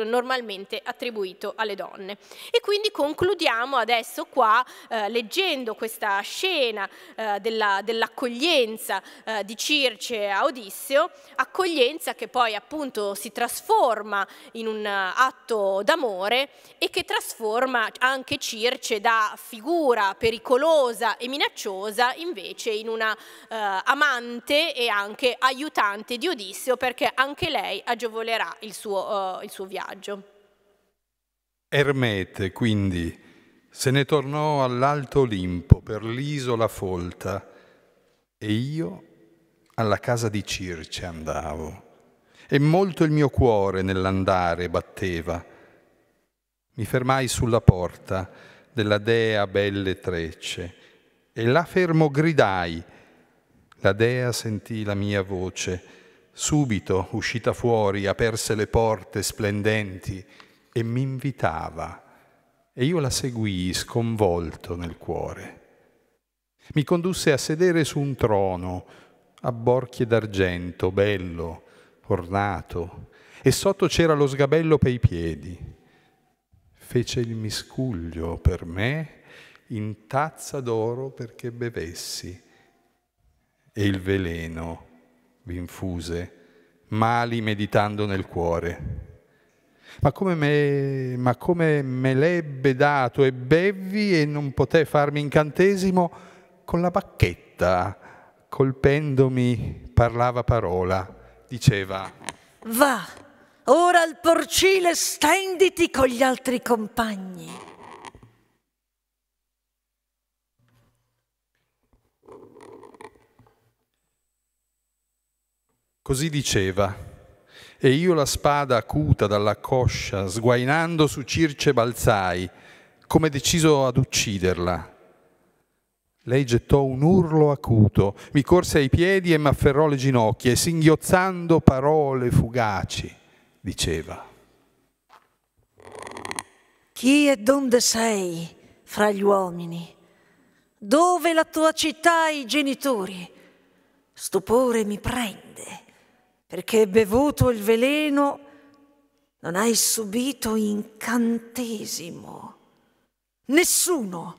normalmente attribuito alle donne. E quindi concludiamo adesso qua eh, leggendo questa scena eh, dell'accoglienza eh, di Circe a Odisseo, accoglienza che poi appunto si trasforma in un eh, atto d'amore e che trasforma anche Circe da figura pericolosa e minacciosa invece in una eh, amante e anche aiutante di Odisseo perché anche lei agevolerà il suo, eh, il suo viaggio. Ermete, quindi, se ne tornò all'alto Olimpo per l'isola folta e io alla casa di Circe andavo e molto il mio cuore nell'andare batteva. Mi fermai sulla porta della dea Belle Trecce e là fermo gridai. La dea sentì la mia voce. Subito, uscita fuori, aperse le porte splendenti e mi invitava e io la seguii sconvolto nel cuore. Mi condusse a sedere su un trono a borchie d'argento, bello, ornato, e sotto c'era lo sgabello per i piedi. Fece il miscuglio per me in tazza d'oro perché bevessi e il veleno v'infuse, mali meditando nel cuore ma come, me, ma come me l'ebbe dato e bevvi e non poté farmi incantesimo con la bacchetta, colpendomi parlava parola, diceva Va, ora al porcile stenditi con gli altri compagni. Così diceva. E io la spada acuta dalla coscia, sguainando su Circe balzai, come deciso ad ucciderla. Lei gettò un urlo acuto, mi corse ai piedi e mi afferrò le ginocchia e singhiozzando parole fugaci diceva. Chi e donde sei fra gli uomini? Dove la tua città e i genitori? Stupore mi prende perché hai bevuto il veleno, non hai subito incantesimo. Nessuno,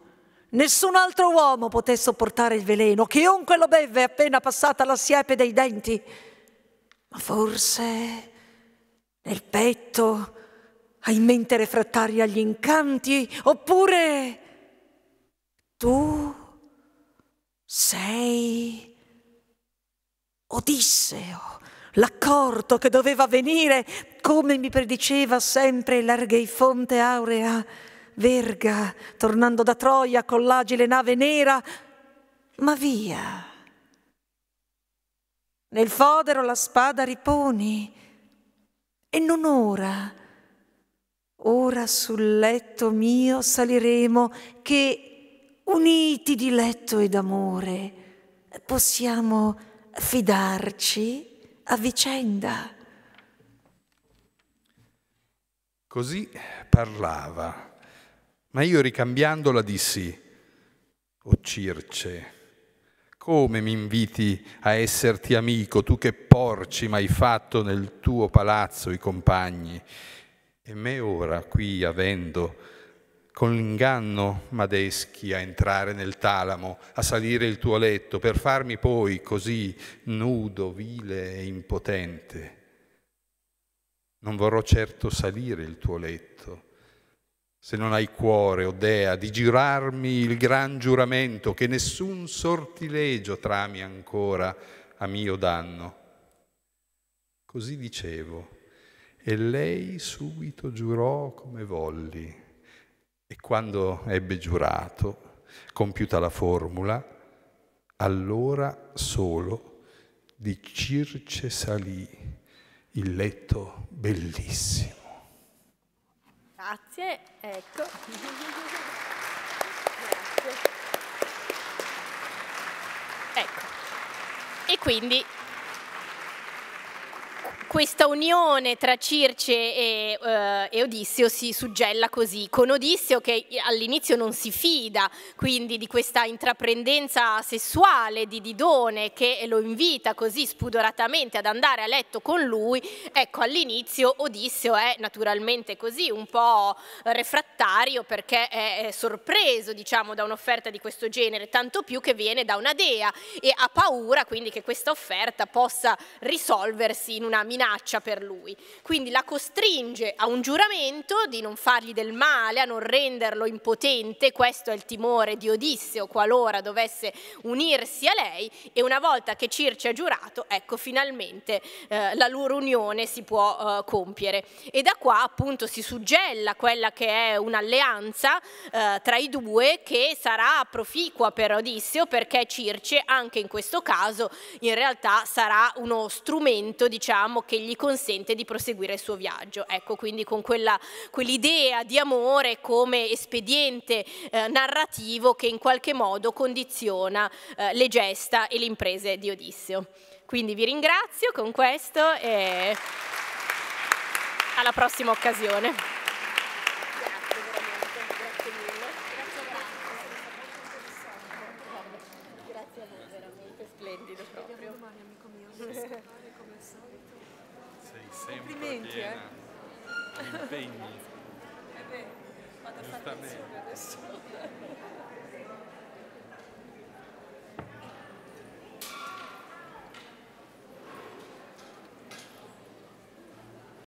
nessun altro uomo poté sopportare il veleno, chiunque lo beve appena passata la siepe dei denti. Ma forse nel petto hai in mente refrattari agli incanti, oppure tu sei Odisseo l'accorto che doveva venire, come mi prediceva sempre l'arghei fonte aurea, verga, tornando da Troia con l'agile nave nera, ma via. Nel fodero la spada riponi, e non ora. Ora sul letto mio saliremo, che uniti di letto ed amore possiamo fidarci a vicenda. Così parlava, ma io ricambiandola dissi, o Circe, come mi inviti a esserti amico, tu che porci m'hai fatto nel tuo palazzo i compagni, e me ora qui avendo con l'inganno m'adeschi a entrare nel talamo, a salire il tuo letto, per farmi poi così nudo, vile e impotente. Non vorrò certo salire il tuo letto, se non hai cuore, o Dea, di girarmi il gran giuramento che nessun sortilegio trami ancora a mio danno. Così dicevo, e lei subito giurò come volli. E quando ebbe giurato, compiuta la formula, allora solo di Circe salì il letto bellissimo. Grazie, ecco. (laughs) Grazie. Ecco. E quindi questa unione tra Circe e, eh, e, Odisseo si suggella così, con Odissio che all'inizio non si fida quindi di questa intraprendenza sessuale di Didone che lo invita così spudoratamente ad andare a letto con lui, ecco all'inizio Odissio è naturalmente così un po' refrattario perché è sorpreso diciamo da un'offerta di questo genere, tanto più che viene da una dea e ha paura quindi che questa offerta possa risolversi in una una minaccia per lui. Quindi la costringe a un giuramento di non fargli del male, a non renderlo impotente, questo è il timore di Odisseo qualora dovesse unirsi a lei e una volta che Circe ha giurato, ecco finalmente eh, la loro unione si può eh, compiere. E da qua appunto si suggella quella che è un'alleanza eh, tra i due che sarà proficua per Odisseo perché Circe anche in questo caso in realtà sarà uno strumento diciamo diciamo, che gli consente di proseguire il suo viaggio. Ecco, quindi con quell'idea di amore come espediente eh, narrativo che in qualche modo condiziona eh, le gesta e le imprese di Odisseo. Quindi vi ringrazio con questo e alla prossima occasione. senti, eh. piena, eh? Impegni. (laughs) Eh beh, vado a fare